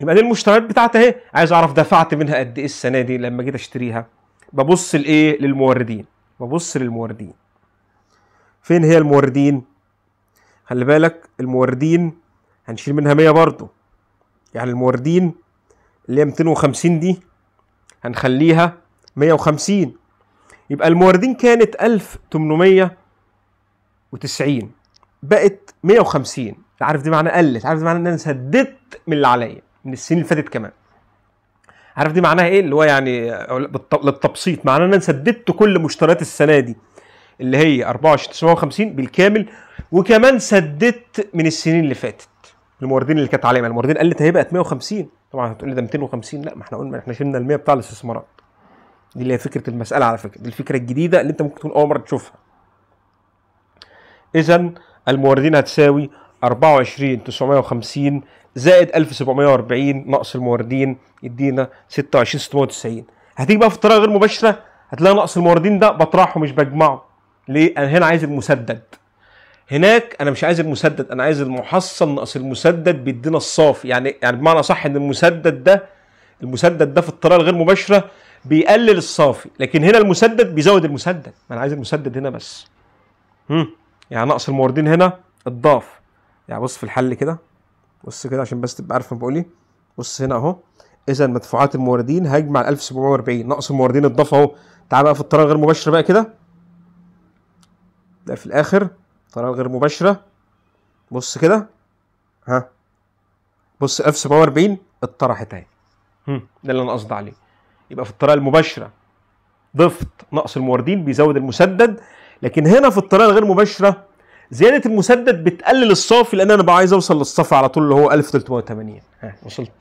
يبقى دي المشتريات بتاعتي اهي عايز اعرف دفعت منها قد ايه السنه دي لما جيت اشتريها ببص لايه للموردين ببص للموردين فين هي الموردين خلي بالك الموردين هنشيل منها 100 برضه يعني الموردين اللي هي 250 دي هنخليها 150 يبقى الموردين كانت 1890 بقت 150 عارف دي معنى قلت عارف دي معنى ان انا سددت من اللي عليا من السنين اللي فاتت كمان عارف دي معناها ايه اللي هو يعني للتبسيط معناها ان انا سددت كل مشتريات السنه دي اللي هي 24950 بالكامل وكمان سددت من السنين اللي فاتت الموردين اللي كانت علينا الموردين قالت هي بقت 150 طبعا هتقول لي ده 250 لا ما احنا قلنا احنا شلنا ال100 بتاع الاستثمارات دي اللي هي فكره المساله على فكره دي الفكره الجديده اللي انت ممكن تكون اول مره تشوفها اذا الموردين هتساوي 24 950 زائد 1740 ناقص الموردين يدينا 690 هتيجي بقى في الطريقه غير مباشره هتلاقي نقص الموردين ده بطرحه مش بجمعه ليه انا هنا عايز المسدد هناك انا مش عايز المسدد انا عايز المحصن ناقص المسدد بيدينا الصاف يعني يعني بمعنى صح ان المسدد ده المسدد ده في الطريقه الغير مباشره بيقلل الصافي لكن هنا المسدد بيزود المسدد ما انا عايز المسدد هنا بس هم. يعني نقص الموردين هنا اتضاف يعني بص في الحل كده بص كده عشان بس تبقى عارف انا بقول ايه بص هنا اهو اذا مدفوعات الموردين هجمع ال 1740 نقص الموردين اتضاف اهو تعال بقى في الطريقه غير مباشره بقى كده ده في الاخر الطريقه الغير مباشره بص كده ها بص اف 47 اتطرحت اهي ده اللي انا قصدي عليه يبقى في الطريقه المباشره ضفت نقص الموردين بيزود المسدد لكن هنا في الطريقه الغير مباشره زياده المسدد بتقلل الصافي لان انا بقى عايز اوصل للصف على طول اللي هو 1380 ها وصلت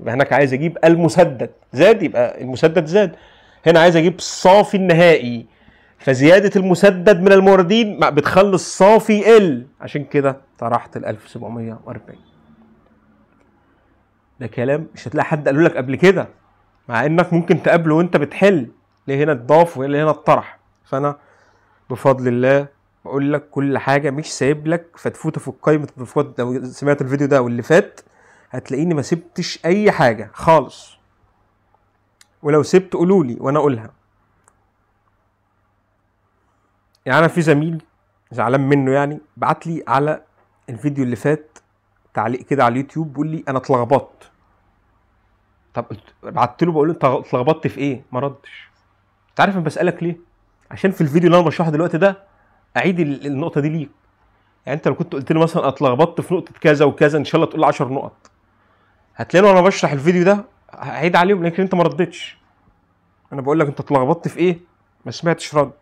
يبقى هناك عايز اجيب المسدد زاد يبقى المسدد زاد هنا عايز اجيب صافي النهائي فزيادة المسدد من الموردين بتخلي الصافي يقل عشان كده طرحت ال 1740 ده كلام مش هتلاقي حد قاله لك قبل كده مع انك ممكن تقابله وانت بتحل ليه هنا اتضاف وليه هنا اتطرح فانا بفضل الله بقول لك كل حاجه مش سايب لك فتفوته في القايمة التضيفات لو سمعت الفيديو ده واللي فات هتلاقيني ما سبتش اي حاجه خالص ولو سبت قولولي وانا اقولها يعني انا في زميل زعلان منه يعني بعت لي على الفيديو اللي فات تعليق كده على اليوتيوب بيقول لي انا اتلخبطت طب بعت له بقول له انت اتلخبطت في ايه ما ردش انت عارف انا بسالك ليه عشان في الفيديو اللي انا بشرحه دلوقتي ده اعيد النقطه دي ليك يعني انت لو كنت قلت لي مثلا اتلخبطت في نقطه كذا وكذا ان شاء الله تقول 10 نقط هتلاقيني وانا بشرح الفيديو ده هعيد عليهم لكن انت ما ردتش انا بقول لك انت اتلخبطت في ايه ما سمعتش رد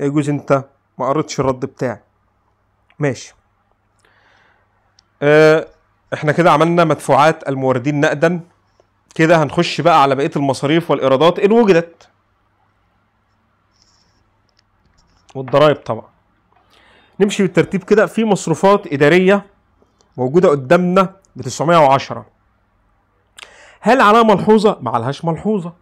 يجوز انت ما قريتش الرد بتاعي ماشي اه احنا كده عملنا مدفوعات الموردين نقدا كده هنخش بقى على بقيه المصاريف والايرادات ان وجدت والضرائب طبعا نمشي بالترتيب كده في مصروفات اداريه موجوده قدامنا ب 910 هل علامه ملحوظه؟ ما عليهاش ملحوظه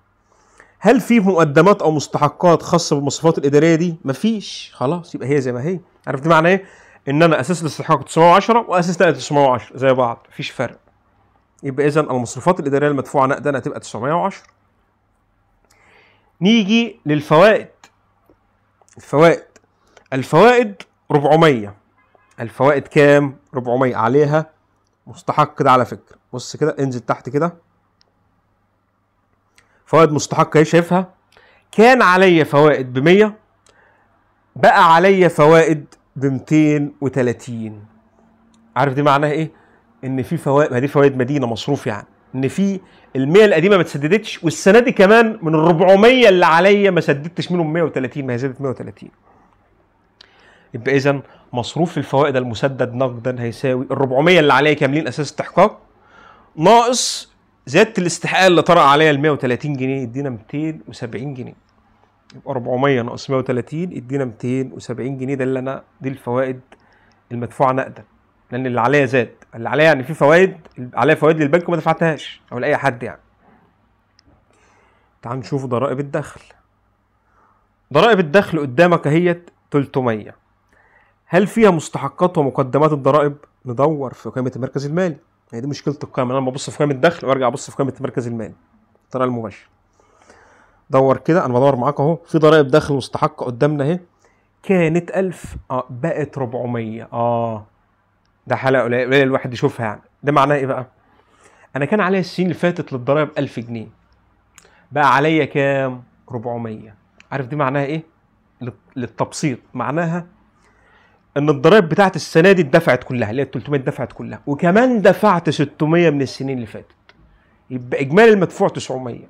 هل في مقدمات او مستحقات خاصه بالمواصفات الاداريه دي مفيش خلاص يبقى هي زي ما هي عرفت معنى ايه ان انا اسست الاستحقاق 910 واسست نقد 910 زي بعض مفيش فرق يبقى اذا المصروفات الاداريه المدفوعه نقدا هتبقى 910 نيجي للفوائد الفوائد الفوائد 400 الفوائد كام 400 عليها مستحق ده على فكره بص كده انزل تحت كده فوائد مستحقه ايه شايفها كان عليا فوائد ب 100 بقى عليا فوائد ب 230 عارف دي معناها ايه ان في فوائد ما دي فوائد مدينه مصروف يعني ان في ال 100 القديمه ما اتسددتش والسنه دي كمان من ال 400 اللي عليا ما سددتش منهم 130 ما هي زادت 130 يبقى اذا مصروف الفوائد المسدد نقدا هيساوي ال 400 اللي عليا كاملين اساس استحقاق ناقص زياده الاستحقاق اللي طرأ عليا ال 130 جنيه يدينا 270 جنيه يبقى 400 ناقص 130 يدينا 270 جنيه ده اللي انا دي الفوائد المدفوعه نقدا لان اللي عليا زاد اللي عليا يعني في فوائد عليا فوائد للبنك وما دفعتهاش او لاي حد يعني تعال نشوف ضرائب الدخل ضرائب الدخل قدامك اهيت 300 هل فيها مستحقات ومقدمات الضرائب ندور في قائمه المركز المالي هي يعني دي مشكله القائمه انا ببص في قائمه الدخل وارجع ابص في قائمه المركز المالي الطريقه المباشره دور كده انا بدور معاك اهو في ضرائب دخل مستحقه قدامنا اهي كانت 1000 اه بقت 400 اه ده حلقه قليله الواحد يشوفها يعني ده معناه ايه بقى انا كان عليا السنين اللي فاتت للضرايب 1000 جنيه بقى عليا كام 400 عارف دي معناها ايه للتبسيط معناها ان الضرائب بتاعت السنه دي اتدفعت كلها اللي هي 300 اتدفعت كلها وكمان دفعت 600 من السنين اللي فاتت يبقى اجمالي المدفوع 900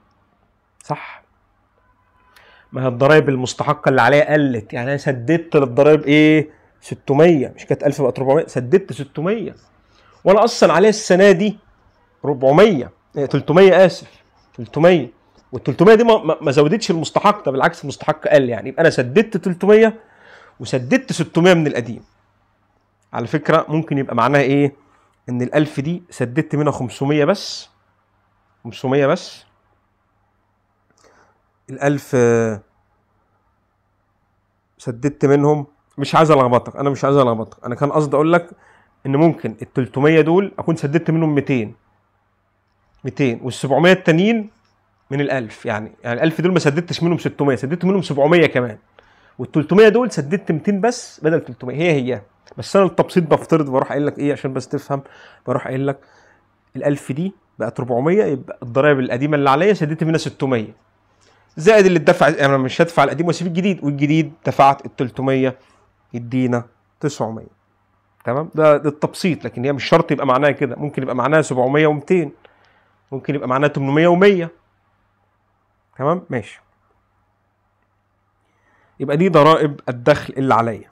صح ما هي الضرايب المستحقه اللي عليها قلت يعني انا سددت للضرايب ايه 600 مش كانت 1000 بقت 400 سددت 600 وانا اصلا عليها السنه دي 400 إيه 300 اسف 300 وال 300 دي ما, ما زودتش المستحق ده بالعكس المستحق قل يعني يبقى انا سددت 300 وسددت 600 من القديم على فكره ممكن يبقى معناها ايه ان الالف 1000 دي سددت منها 500 بس 500 بس الالف 1000 آه، سددت منهم مش عايز الخبطك انا مش عايز الخبطك انا كان قصدي اقول لك ان ممكن ال 300 دول اكون سددت منهم 200 200 وال 700 التانيين من ال 1000 يعني يعني ال 1000 دول ما سددتش منهم 600 سددت منهم 700 كمان وال 300 دول سددت 200 بس بدل 300 هي هي بس انا التبسيط بفترض بروح قايل لك ايه عشان بس تفهم بروح قايل لك ال 1000 دي بقت 400 يبقى الضرايب القديمه اللي عليا سددت منها 600 زائد اللي اتدفع انا يعني مش هدفع القديم واسيب الجديد والجديد دفعت ال 300 يدينا 900 تمام ده, ده التبسيط لكن هي مش شرط يبقى معناها كده ممكن يبقى معناها 700 و200 ممكن يبقى معناها 800 و100 تمام ماشي يبقى دي ضرائب الدخل اللي عليا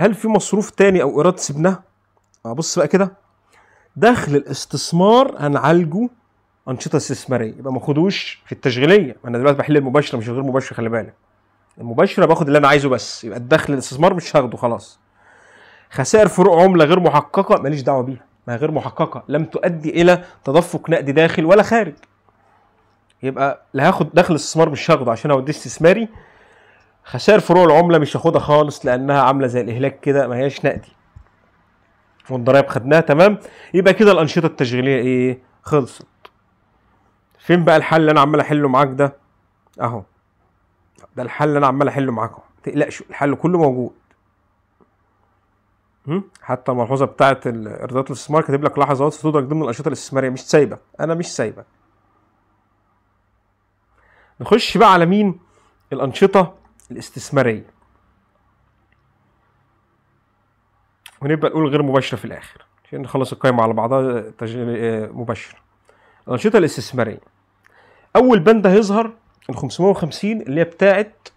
هل في مصروف تاني او ايراد سبناه ابص آه، بقى كده دخل الاستثمار هنعالجه انشطه استثماريه يبقى ما خدوش في التشغيليه انا دلوقتي بحل المباشره مش غير مباشره خلي بالك المباشره باخد اللي انا عايزه بس يبقى الدخل الاستثمار مش هاخده خلاص خسائر فروع عمله غير محققه ماليش دعوه بيها ما غير محققه لم تؤدي الى تدفق نقد داخل ولا خارج يبقى لا هاخد دخل استثمار مش هاخده عشان اوديه استثماري خسائر فروع العمله مش هاخدها خالص لانها عامله زي الاهلاك كده ما هياش نقدي والضرايب خدناها تمام يبقى كده الانشطه التشغيليه ايه خلصت فين بقى الحل اللي انا عمال احله معاك ده اهو ده الحل اللي انا عمال احله معاك ما تقلقش الحل كله موجود حتى الملحوظه بتاعه الايرادات الاستثمار كاتب لك لحظات ستدرج ضمن الانشطه الاستثماريه مش سايبه انا مش سايبه نخش بقى على مين الانشطه الاستثمارية ونبقى نقول غير مباشرة في الآخر عشان نخلص القائمة على بعضها آه، مباشرة الأنشطة الاستثمارية أول بند هيظهر ال 550 اللي هي بتاعت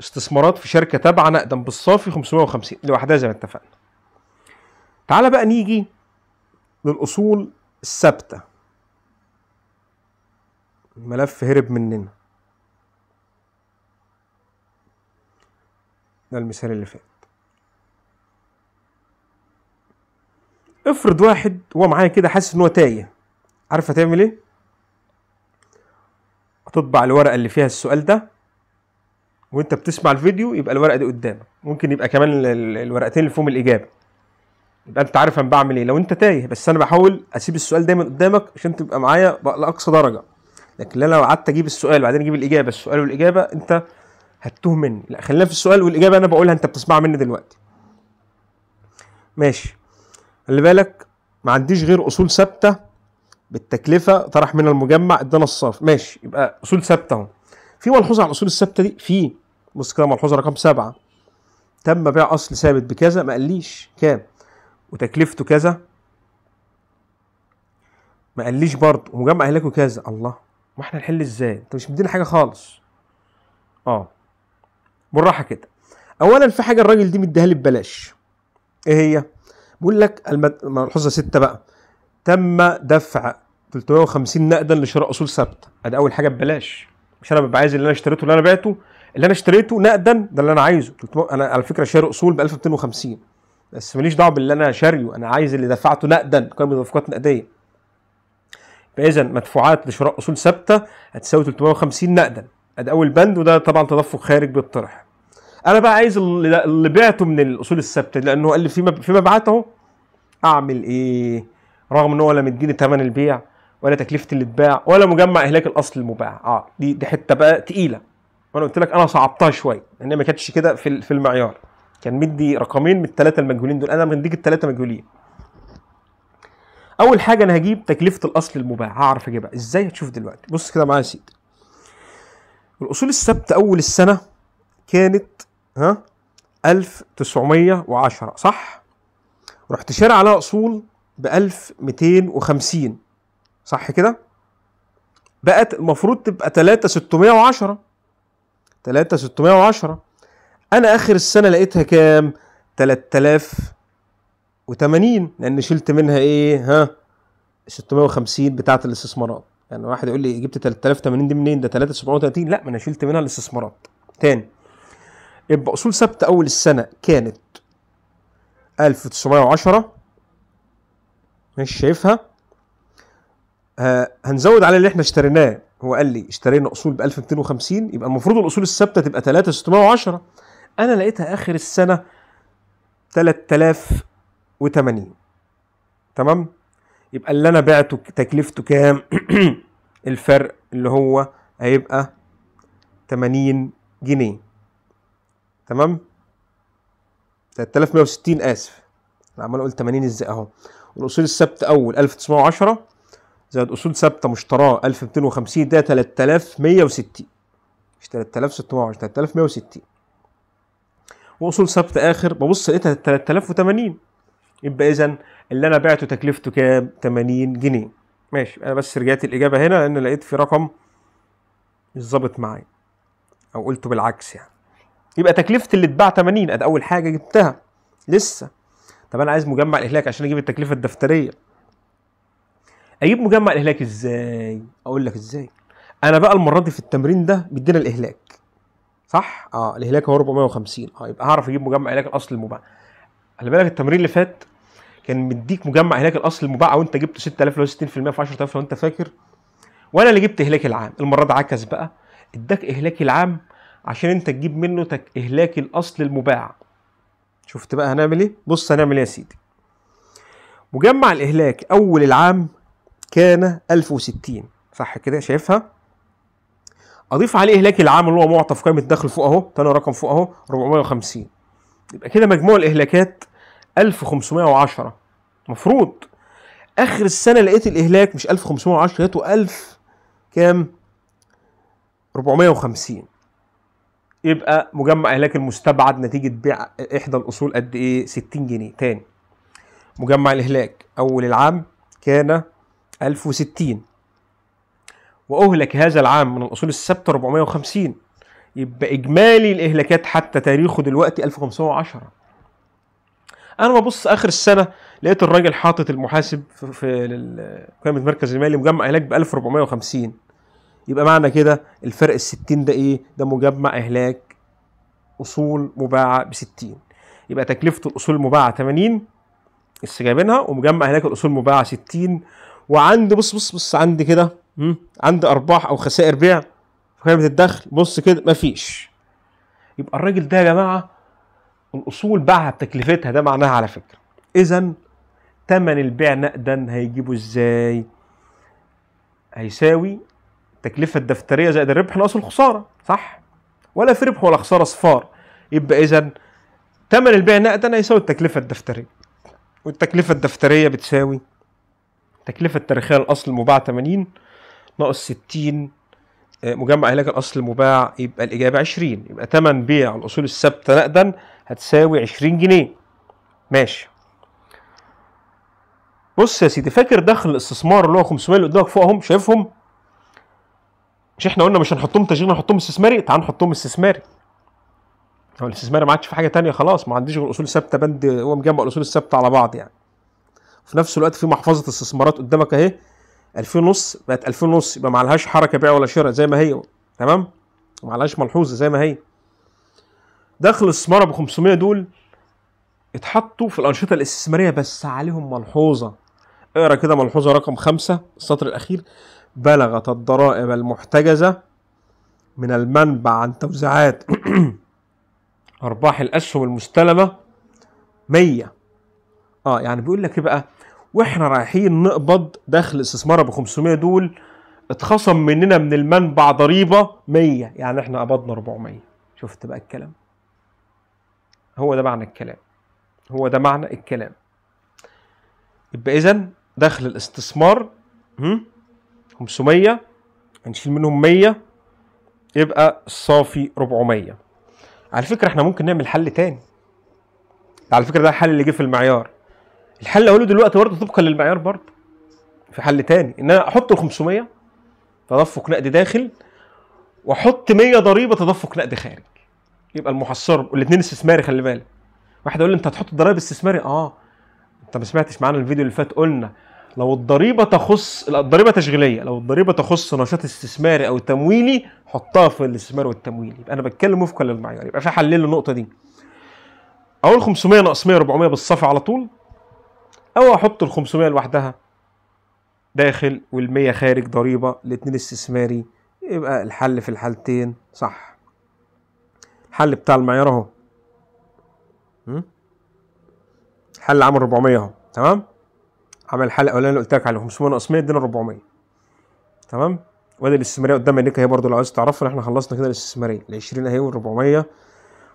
استثمارات في شركة تابعة نقدا بالصافي 550 لوحدها زي ما اتفقنا تعالى بقى نيجي للأصول الثابتة الملف هرب مننا ده المثال اللي فات افرض واحد هو معايا كده حاسس ان هو تايه عارف هتعمل ايه هتطبع الورقه اللي فيها السؤال ده وانت بتسمع الفيديو يبقى الورقه دي قدامك ممكن يبقى كمان الورقتين اللي فيهم الاجابه يبقى انت عارف انا بعمل ايه لو انت تايه بس انا بحاول اسيب السؤال دايما قدامك عشان تبقى معايا لاقصى درجه لكن لو قعدت اجيب السؤال وبعدين اجيب الاجابه السؤال والاجابه انت هتوه مني لا خلينا في السؤال والاجابه انا بقولها انت بتسمعها مني دلوقتي ماشي خلي بالك ما عنديش غير اصول ثابته بالتكلفه طرح من المجمع ادانا الصرف ماشي يبقى اصول ثابته اهو في ملحوظه على الاصول الثابته دي في بص كده ملحوظه رقم سبعة تم بيع اصل ثابت بكذا ما قاليش كام وتكلفته كذا ما قاليش برضه ومجمع اهلاكه كذا الله ما احنا نحل ازاي انت مش مدينا حاجه خالص اه بالراحه كده اولا في حاجه الراجل دي مديها لي ببلاش ايه هي بيقول لك ملحوظه 6 بقى تم دفع 350 نقدا لشراء اصول ثابته ادي اول حاجه ببلاش مش انا ببقى عايز اللي انا اشتريته اللي انا بعته اللي انا اشتريته نقدا ده اللي انا عايزه انا على فكره شاري اصول ب 1250 بس ماليش دعوه باللي انا شاريه انا عايز اللي دفعته نقدا قيمه التدفقات النقديه فاذا مدفوعات لشراء اصول ثابته هتساوي 350 نقدا ادي اول بند وده طبعا تدفق خارج بالطرح انا بقى عايز اللي بعته من الاصول الثابته لانه قال لي في في مبعات اهو اعمل ايه رغم ان هو لا مديني ثمن البيع ولا تكلفه الاتباع ولا مجمع اهلاك الاصل المباع اه دي دي حته بقى تقيله وانا قلت لك انا صعبتها شويه لان ما كانتش كده في في المعيار كان مدي رقمين من الثلاثه المجهولين دول انا مديك الثلاثه مجهولين اول حاجه انا هجيب تكلفه الاصل المباع هعرف اجيبها ازاي هتشوف دلوقتي بص كده معايا يا سيدي الأصول الثابته اول السنه كانت ها 1910 صح رحت شاري عليها اصول ب 1250 صح كده بقت المفروض تبقى 3610 3610 انا اخر السنه لقيتها كام 3080 لان شلت منها ايه ها 650 بتاعه الاستثمارات يعني واحد يقول لي جبت 3080 دي منين ده 3730 لا ما انا شلت منها الاستثمارات تاني يبقى اصول ثابته اول السنه كانت 1910 مش شايفها آه، هنزود على اللي احنا اشتريناه هو قال لي اشترينا اصول ب 1250 يبقى المفروض الاصول الثابته تبقى 3610 انا لقيتها اخر السنه 3080 تمام يبقى اللي انا بعته تكلفته كام الفرق اللي هو هيبقى 80 جنيه تمام 3160 اسف انا عمال اقول 80 ازاي اهو والاصول الثابته اول 1910 زائد اصول ثابته مشتراه 1250 ده 3160 مش 3610 3160 واصول ثابته اخر ببص لقيتها 3080 يبقى اذا اللي انا بعته تكلفته كام 80 جنيه ماشي انا بس رجعت الاجابه هنا لان لقيت في رقم مش ظابط معايا او قلته بالعكس يعني يبقى تكلفه اللي اتباع 80 ادي اول حاجه جبتها لسه طب انا عايز مجمع الاهلاك عشان اجيب التكلفه الدفتريه اجيب مجمع الاهلاك ازاي اقول لك ازاي انا بقى المره دي في التمرين ده بيدينا الاهلاك صح اه الاهلاك هو 450 اه يبقى هعرف اجيب مجمع الاهلاك الاصل المباع خلي بالك التمرين اللي فات كان مديك مجمع هلاك الاصل المباع وانت جبته 6000 لو 60% في 10000 لو انت فاكر وانا اللي جبت اهلاك العام المره دي عكس بقى اداك اهلاك العام عشان انت تجيب منه تك اهلاك الاصل المباع شفت بقى هنعمل ايه بص هنعمل ايه يا سيدي مجمع الاهلاك اول العام كان 1060 صح كده شايفها اضيف عليه اهلاك العام اللي هو معطى في قائمه الدخل فوق اهو تاني رقم فوق اهو 450 يبقى كده مجموع الاهلاكات 1510 مفروض اخر السنه لقيت الاهلاك مش 1510 لقيته 1000 كام 450 يبقى مجمع اهلاك المستبعد نتيجه بيع احدى الاصول قد ايه 60 جنيه تاني مجمع الاهلاك اول العام كان 1060 واهلك هذا العام من الاصول الثابته 450 يبقى اجمالي الاهلاكات حتى تاريخه دلوقتي 1510 انا ببص اخر السنه لقيت الراجل حاطط المحاسب في, في قائمه المركز المالي مجمع هناك ب 1450 يبقى معنى كده الفرق ال 60 ده ايه؟ ده مجمع اهلاك اصول مباعه ب 60 يبقى تكلفه الاصول المباعه 80 لسه جايبينها ومجمع هناك الاصول المباعه 60 وعندي بص بص بص عندي كده عندي ارباح او خسائر بيع في قائمه الدخل بص كده مفيش يبقى الراجل ده يا جماعه الاصول باعها بتكلفتها ده معناها على فكره اذا تمن البيع نقدا هيجيبه ازاي هيساوي التكلفه الدفتريه زائد الربح ناقص الخساره صح ولا في ربح ولا خساره صفار يبقى اذا تمن البيع نقدا هيساوي التكلفه الدفتريه والتكلفه الدفتريه بتساوي التكلفه التاريخيه للاصل المباع 80 ناقص 60 آه، مجمع هلاك الاصل المباع يبقى الاجابه 20 يبقى تمن بيع الاصول الثابته نقدا هتساوي 20 جنيه ماشي بص يا سيدي فاكر دخل الاستثمار اللي هو 500 اللي قدامك فوق اهم شايفهم مش احنا قلنا مش هنحطهم تشغيل هنحطهم استثماري تعال نحطهم استثماري هو الاستثماري ما عادش في حاجه تانية خلاص ما عنديش غير اصول ثابته بند هو مجمع الاصول الثابته على بعض يعني في نفس الوقت في محفظه استثمارات قدامك اهي 2000 ونص بقت 2000 ونص يبقى ما عليهاش حركه بيع ولا شراء زي ما هي تمام ما عليهاش ملحوظه زي ما هي دخل الاستثمار ب 500 دول اتحطوا في الانشطه الاستثماريه بس عليهم ملحوظه اقرا كده ملحوظه رقم خمسة السطر الاخير بلغت الضرائب المحتجزه من المنبع عن توزيعات ارباح الاسهم المستلمه 100 اه يعني بيقول لك ايه بقى واحنا رايحين نقبض دخل استثمار ب 500 دول اتخصم مننا من المنبع ضريبه 100 يعني احنا قبضنا 400 شفت بقى الكلام هو ده معنى الكلام هو ده معنى الكلام يبقى اذا دخل الاستثمار 500 هنشيل منهم 100 يبقى الصافي 400 على فكره احنا ممكن نعمل حل تاني على فكره ده الحل اللي جه في المعيار الحل اقوله دلوقتي برضه طبقا للمعيار برضه في حل تاني ان انا احط ال 500 تدفق نقد داخل واحط 100 ضريبه تدفق نقد خارج يبقى المحصر والاثنين استثماري خلي بالك واحد يقول لي انت هتحط الضرايب استثماري اه انت ما سمعتش معانا الفيديو اللي فات قلنا لو الضريبه تخص الضريبه تشغيليه لو الضريبه تخص نشاط استثماري او تمويلي حطها في الاستثمار والتمويل يبقى انا بتكلم وفقا للمعيار يبقى في حل للنقطه دي اقول 500 ناقص 100 400 بالصفى على طول او احط ال 500 لوحدها داخل وال 100 خارج ضريبه الاثنين استثماري يبقى الحل في الحالتين صح حل بتاع المعيار اهو حل عامل 400 اهو تمام عمل الحل الاولاني اللي قلت لك عليه 500 ناقص 100 ادينا 400 تمام وادي الاستثماريه قدام عينيك اهي برضه لو عايز تعرفها احنا خلصنا كده الاستثماريه ال 20 اهي وال 400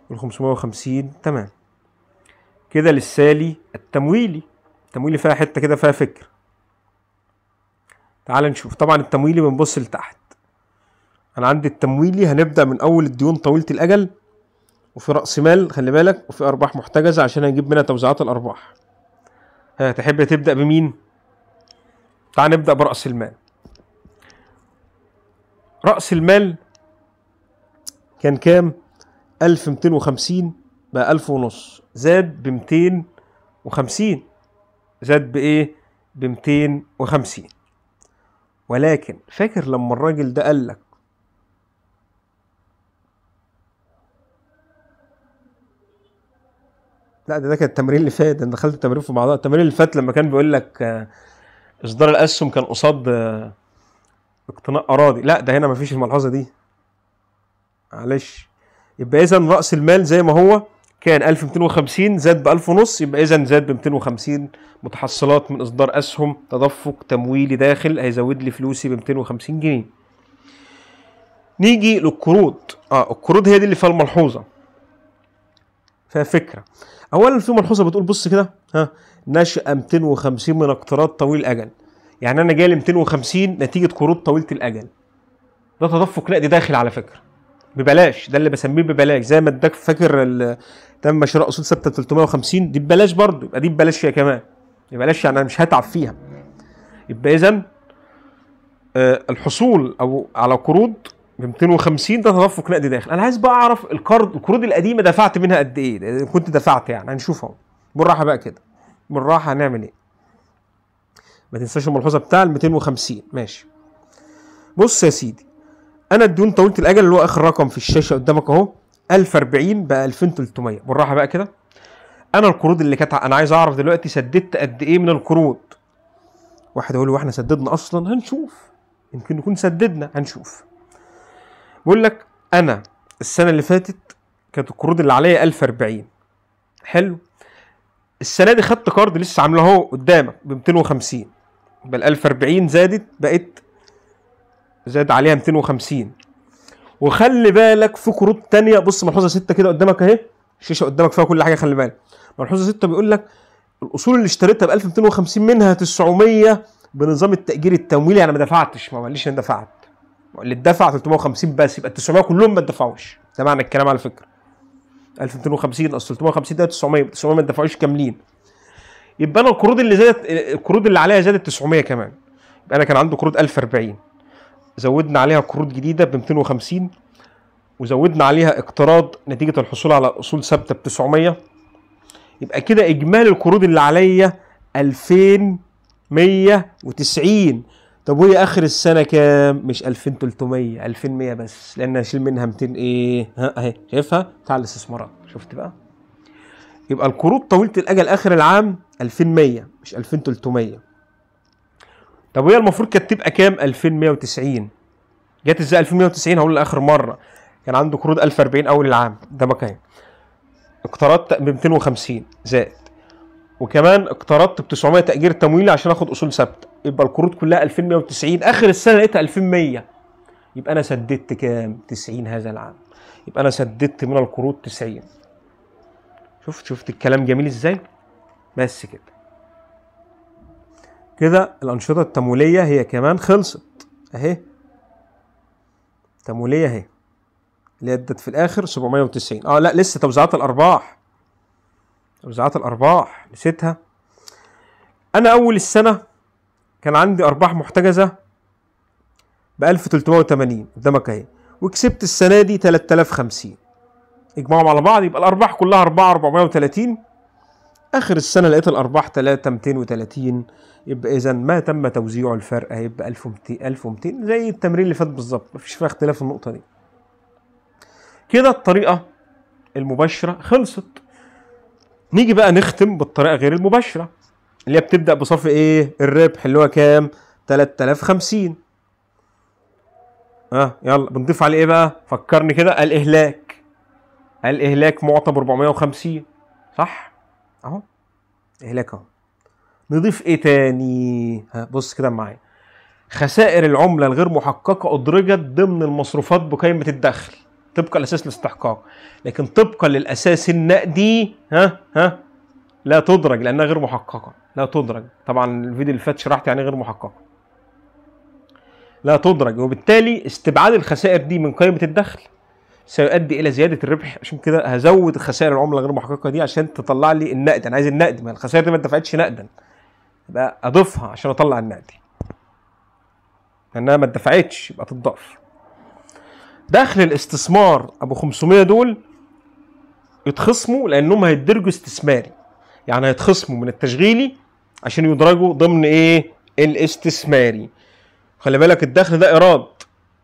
وال 550 تمام كده للسالي التمويلي التمويلي فيها حته كده فيها فكر تعال نشوف طبعا التمويلي بنبص لتحت انا عندي التمويلي هنبدا من اول الديون طويله الاجل وفي راس مال خلي بالك وفي ارباح محتجزه عشان هنجيب منها توزيعات الارباح ها تحب تبدا بمين تعال نبدا براس المال راس المال كان كام 1250 بقى 1000 ونص زاد ب 250 زاد بايه ب 250 ولكن فاكر لما الراجل ده قال لك لا ده, ده كان التمرين اللي فات انا دخلت التمرين في بعضها التمرين اللي فات لما كان بيقول لك آه، اصدار الاسهم كان قصاد آه، اقتناء اراضي لا ده هنا مفيش الملحوظه دي معلش يبقى اذا راس المال زي ما هو كان 1250 زاد ب 1000 ونص يبقى اذا زاد ب 250 متحصلات من اصدار اسهم تدفق تمويلي داخل هيزود لي فلوسي ب 250 جنيه نيجي للقروض اه القروض هي دي اللي فيها الملحوظه فيها فكره اولا في ملحوظه بتقول بص كده ها نشأة 250 من اقتراض طويل الاجل يعني انا جالي 250 نتيجه قروض طويله الاجل ده تدفق نقدي داخل على فكره ببلاش ده اللي بسميه ببلاش زي ما اداك فاكر تم شراء اصول ثابته 350 دي ببلاش برضه يبقى دي ببلاش يا كمان ببلاش يعني انا مش هتعب فيها يبقى اذا آه، الحصول او على قروض ب 250 ده تدفق نقدي داخل انا عايز بقى اعرف القرض القروض القديمه دفعت منها قد ايه كنت دفعت يعني هنشوف اهو بالراحه بقى كده بالراحه هنعمل ايه ما تنساش الملحوظه بتاع ال 250 ماشي بص يا سيدي انا الديون طويله الاجل اللي هو اخر رقم في الشاشه قدامك اهو 1040 بقى 2300 بالراحه بقى كده انا القروض اللي كانت انا عايز اعرف دلوقتي سددت قد ايه من القروض واحد يقول لي واحنا سددنا اصلا هنشوف يمكن نكون سددنا هنشوف بيقول لك انا السنه اللي فاتت كانت القروض اللي عليا 1040 حلو السنه دي خدت كارد لسه عامله اهو قدامك ب 250 يبقى ال 1040 زادت بقت زاد عليها 250 وخلي بالك في قروض تانية بص ملحوظه 6 كده قدامك اهي الشاشه قدامك فيها كل حاجه خلي بالك ملحوظه 6 بيقول لك الاصول اللي اشتريتها ب 1250 منها 900 بنظام التاجير التمويلي انا يعني ما دفعتش ما ماليش انا دفعت اللي اتدفع 350 بس يبقى ال 900 كلهم ما اتدفعوش ده معنى الكلام على فكره 1250 اصل 350 ده 900 900 ما اتدفعوش كاملين يبقى انا القروض اللي زادت القروض اللي عليها زادت 900 كمان يبقى انا كان عندي قروض 1040 زودنا عليها قروض جديده ب 250 وزودنا عليها اقتراض نتيجه الحصول على اصول ثابته ب 900 يبقى كده اجمالي القروض اللي عليا 2190 طب وهي اخر السنه كام مش 2300 2100 بس لان اشيل منها 200 ايه ها اهي شايفها بتاع الاستثمارات شفت بقى يبقى القروض طويله الاجل اخر العام 2100 مش 2300 طب وهي المفروض كانت تبقى كام 2190 جت ازاي 2190 هقول لاخر مره كان عنده قروض 1040 اول العام ده مكان اقترضت ب 250 زائد وكمان اقترضت ب 900 تاجير تمويلي عشان اخد اصول ثابته يبقى القروض كلها 2190 اخر السنه لقيتها 2100 يبقى انا سددت كام 90 هذا العام يبقى انا سددت من القروض 90 شفت شفت الكلام جميل ازاي بس كده كده الانشطه التمويليه هي كمان خلصت اهي تمويليه اهي اللي ادت في الاخر 790 اه لا لسه توزيعات الارباح توزيعات الارباح نسيتها انا اول السنه كان عندي ارباح محتجزه ب 1380 قدامك اهي وكسبت السنه دي 3050 اجمعهم على بعض يبقى الارباح كلها 4 430 اخر السنه لقيت الارباح 3 230 يبقى اذا ما تم توزيعه الفرق هيبقى 1200 1200 زي التمرين اللي فات بالظبط مفيش فيها اختلاف في النقطه دي كده الطريقه المباشره خلصت نيجي بقى نختم بالطريقه غير المباشره اللي هي بتبدا بصف ايه الربح اللي هو كام 3050 اه يلا بنضيف عليه ايه بقى فكرني كده الاهلاك الاهلاك معطى ب 450 صح اهو اهلاك اهو نضيف ايه تاني ها بص كده معايا خسائر العملة الغير محققة أدرجت ضمن المصروفات بقيمة الدخل طبقا لأساس الاستحقاق لكن طبقا للأساس النقدي ها ها لا تدرج لأنها غير محققة لا تدرج طبعا الفيديو اللي فات شرحت يعني غير محققه لا تدرج وبالتالي استبعاد الخسائر دي من قائمه الدخل سيؤدي الى زياده الربح عشان كده هزود خسائر العمله غير محققه دي عشان تطلع لي النقد انا عايز النقد ما الخسائر دي ما اتدفعتش نقدا يبقى اضيفها عشان اطلع النقد لانها ما اتدفعتش يبقى تضاف دخل الاستثمار ابو 500 دول يتخصموا لانهم هيتدرجوا استثماري يعني هيتخصموا من التشغيلي عشان يدرجوا ضمن ايه الاستثماري خلي بالك الدخل ده ايراد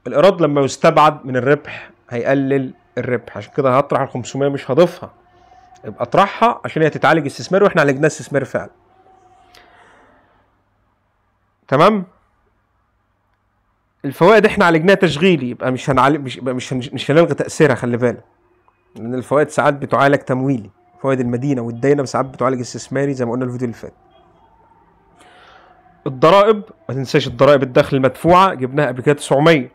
الايراد لما يستبعد من الربح هيقلل الربح عشان كده هطرح ال 500 مش هضيفها يبقى اطرحها عشان هي تتعالج استثماري واحنا عالجناها استثماري فعلا تمام الفوائد احنا عالجناها تشغيلي يبقى مش هنعالج مش مش مش هنلغي تاثيرها خلي بالك لان الفوائد ساعات بتعالج تمويلي فوائد المدينه والدينه ساعات بتعالج استثماري زي ما قلنا الفيديو اللي فات الضرائب ما تنساش الضرائب الدخل المدفوعه جبناها قبل كده 900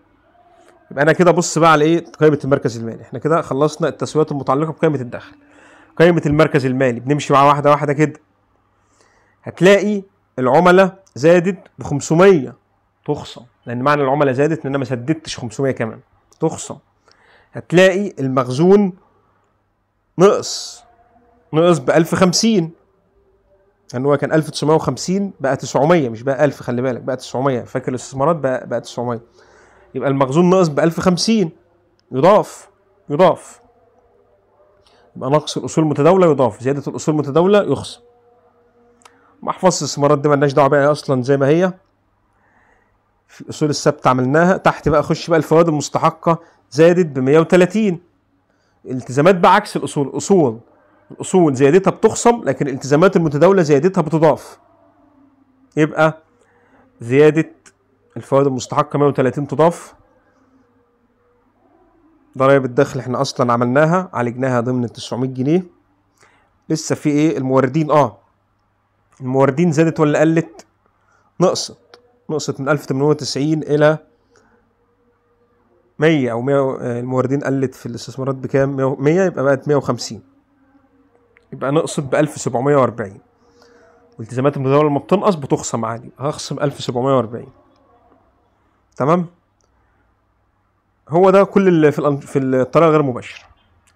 يبقى انا كده بص بقى على ايه قائمه المركز المالي احنا كده خلصنا التسويات المتعلقه بقائمه الدخل قائمه المركز المالي بنمشي مع واحده واحده كده هتلاقي العملاء زادت ب 500 تخصم لان معنى العملاء زادت ان انا ما سددتش 500 كمان تخصم هتلاقي المخزون نقص نقص ب 1050 ان هو كان 1950 بقى 900 مش بقى 1000 خلي بالك بقى 900 فاكر الاستثمارات بقى بقى 900 يبقى المخزون ناقص ب 1050 يضاف يضاف يبقى نقص الاصول المتداوله يضاف زياده الاصول المتداوله يخصم محفظه الاستثمارات دي مالناش دعوه بيها اصلا زي ما هي في الاصول الثابته عملناها تحت بقى خش بقى الفوائد المستحقه زادت ب 130 التزامات بعكس الاصول اصول الأصول زيادتها بتخصم لكن الالتزامات المتداولة زيادتها بتضاف يبقى زيادة الفوائد المستحقة 130 تضاف ضرائب الدخل احنا أصلا عملناها عالجناها ضمن ال 900 جنيه لسه في ايه الموردين اه الموردين زادت ولا قلت نقصت نقصت من 1890 إلى 100 أو 100 آه، الموردين قلت في الاستثمارات بكام 100 يبقى بقت 150 يبقى نقصد ب 1740 والتزامات المتداولة لما بتنقص بتخصم عادي هخصم 1740 تمام هو ده كل اللي في في الطريقة غير مباشرة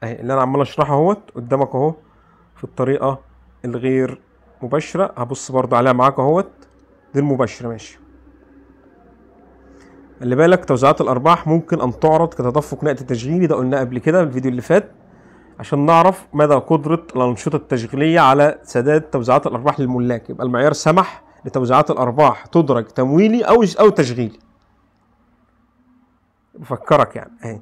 اهي اللي انا عمال اشرحه اهوت قدامك اهو في الطريقة الغير مباشرة هبص برضو عليها معاك اهوت دي المباشرة ماشي خلي بالك توزيعات الارباح ممكن ان تعرض كتدفق نقد تشغيلي ده قلناه قبل كده في الفيديو اللي فات عشان نعرف مدى قدرة الأنشطة التشغيلية على سداد توزيعات الأرباح للملاك يبقى المعيار سمح لتوزيعات الأرباح تدرج تمويلي أو أو تشغيلي بفكرك يعني أهي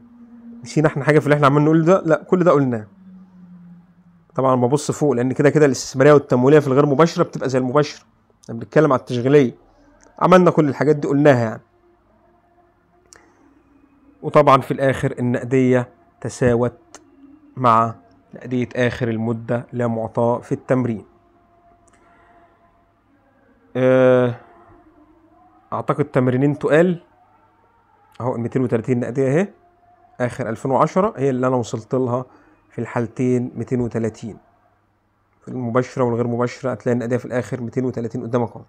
نسينا احنا حاجة في اللي احنا عمالين نقول ده لا كل ده قلناه طبعا ببص فوق لأن كده كده الاستثمارية والتمويلية في الغير مباشرة بتبقى زي المباشرة احنا بنتكلم على التشغيلية عملنا كل الحاجات دي قلناها يعني وطبعا في الآخر النقدية تساوت مع تأدية آخر المدة لا معطاة في التمرين آه، أعتقد تمرينين تقال أهو 230 نقدية أهي آخر 2010 هي اللي أنا وصلت لها في الحالتين 230 في المباشرة والغير مباشرة هتلاقي النقدية في الآخر 230 قدامك أهو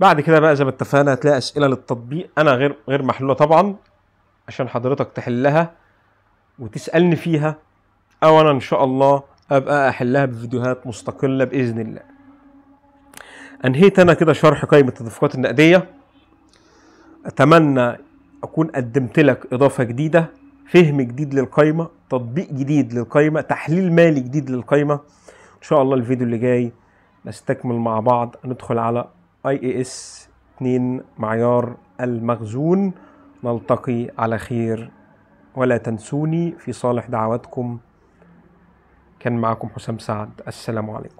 بعد كده بقى زي ما اتفقنا هتلاقي أسئلة للتطبيق أنا غير غير محلولة طبعا عشان حضرتك تحلها وتسالني فيها او انا ان شاء الله ابقى احلها بفيديوهات مستقله باذن الله انهيت انا كده شرح قائمه التدفقات النقديه اتمنى اكون قدمت لك اضافه جديده فهم جديد للقائمه تطبيق جديد للقائمه تحليل مالي جديد للقائمه ان شاء الله الفيديو اللي جاي نستكمل مع بعض ندخل على اي اي اس 2 معيار المخزون نلتقي على خير ولا تنسوني في صالح دعواتكم كان معكم حسام سعد السلام عليكم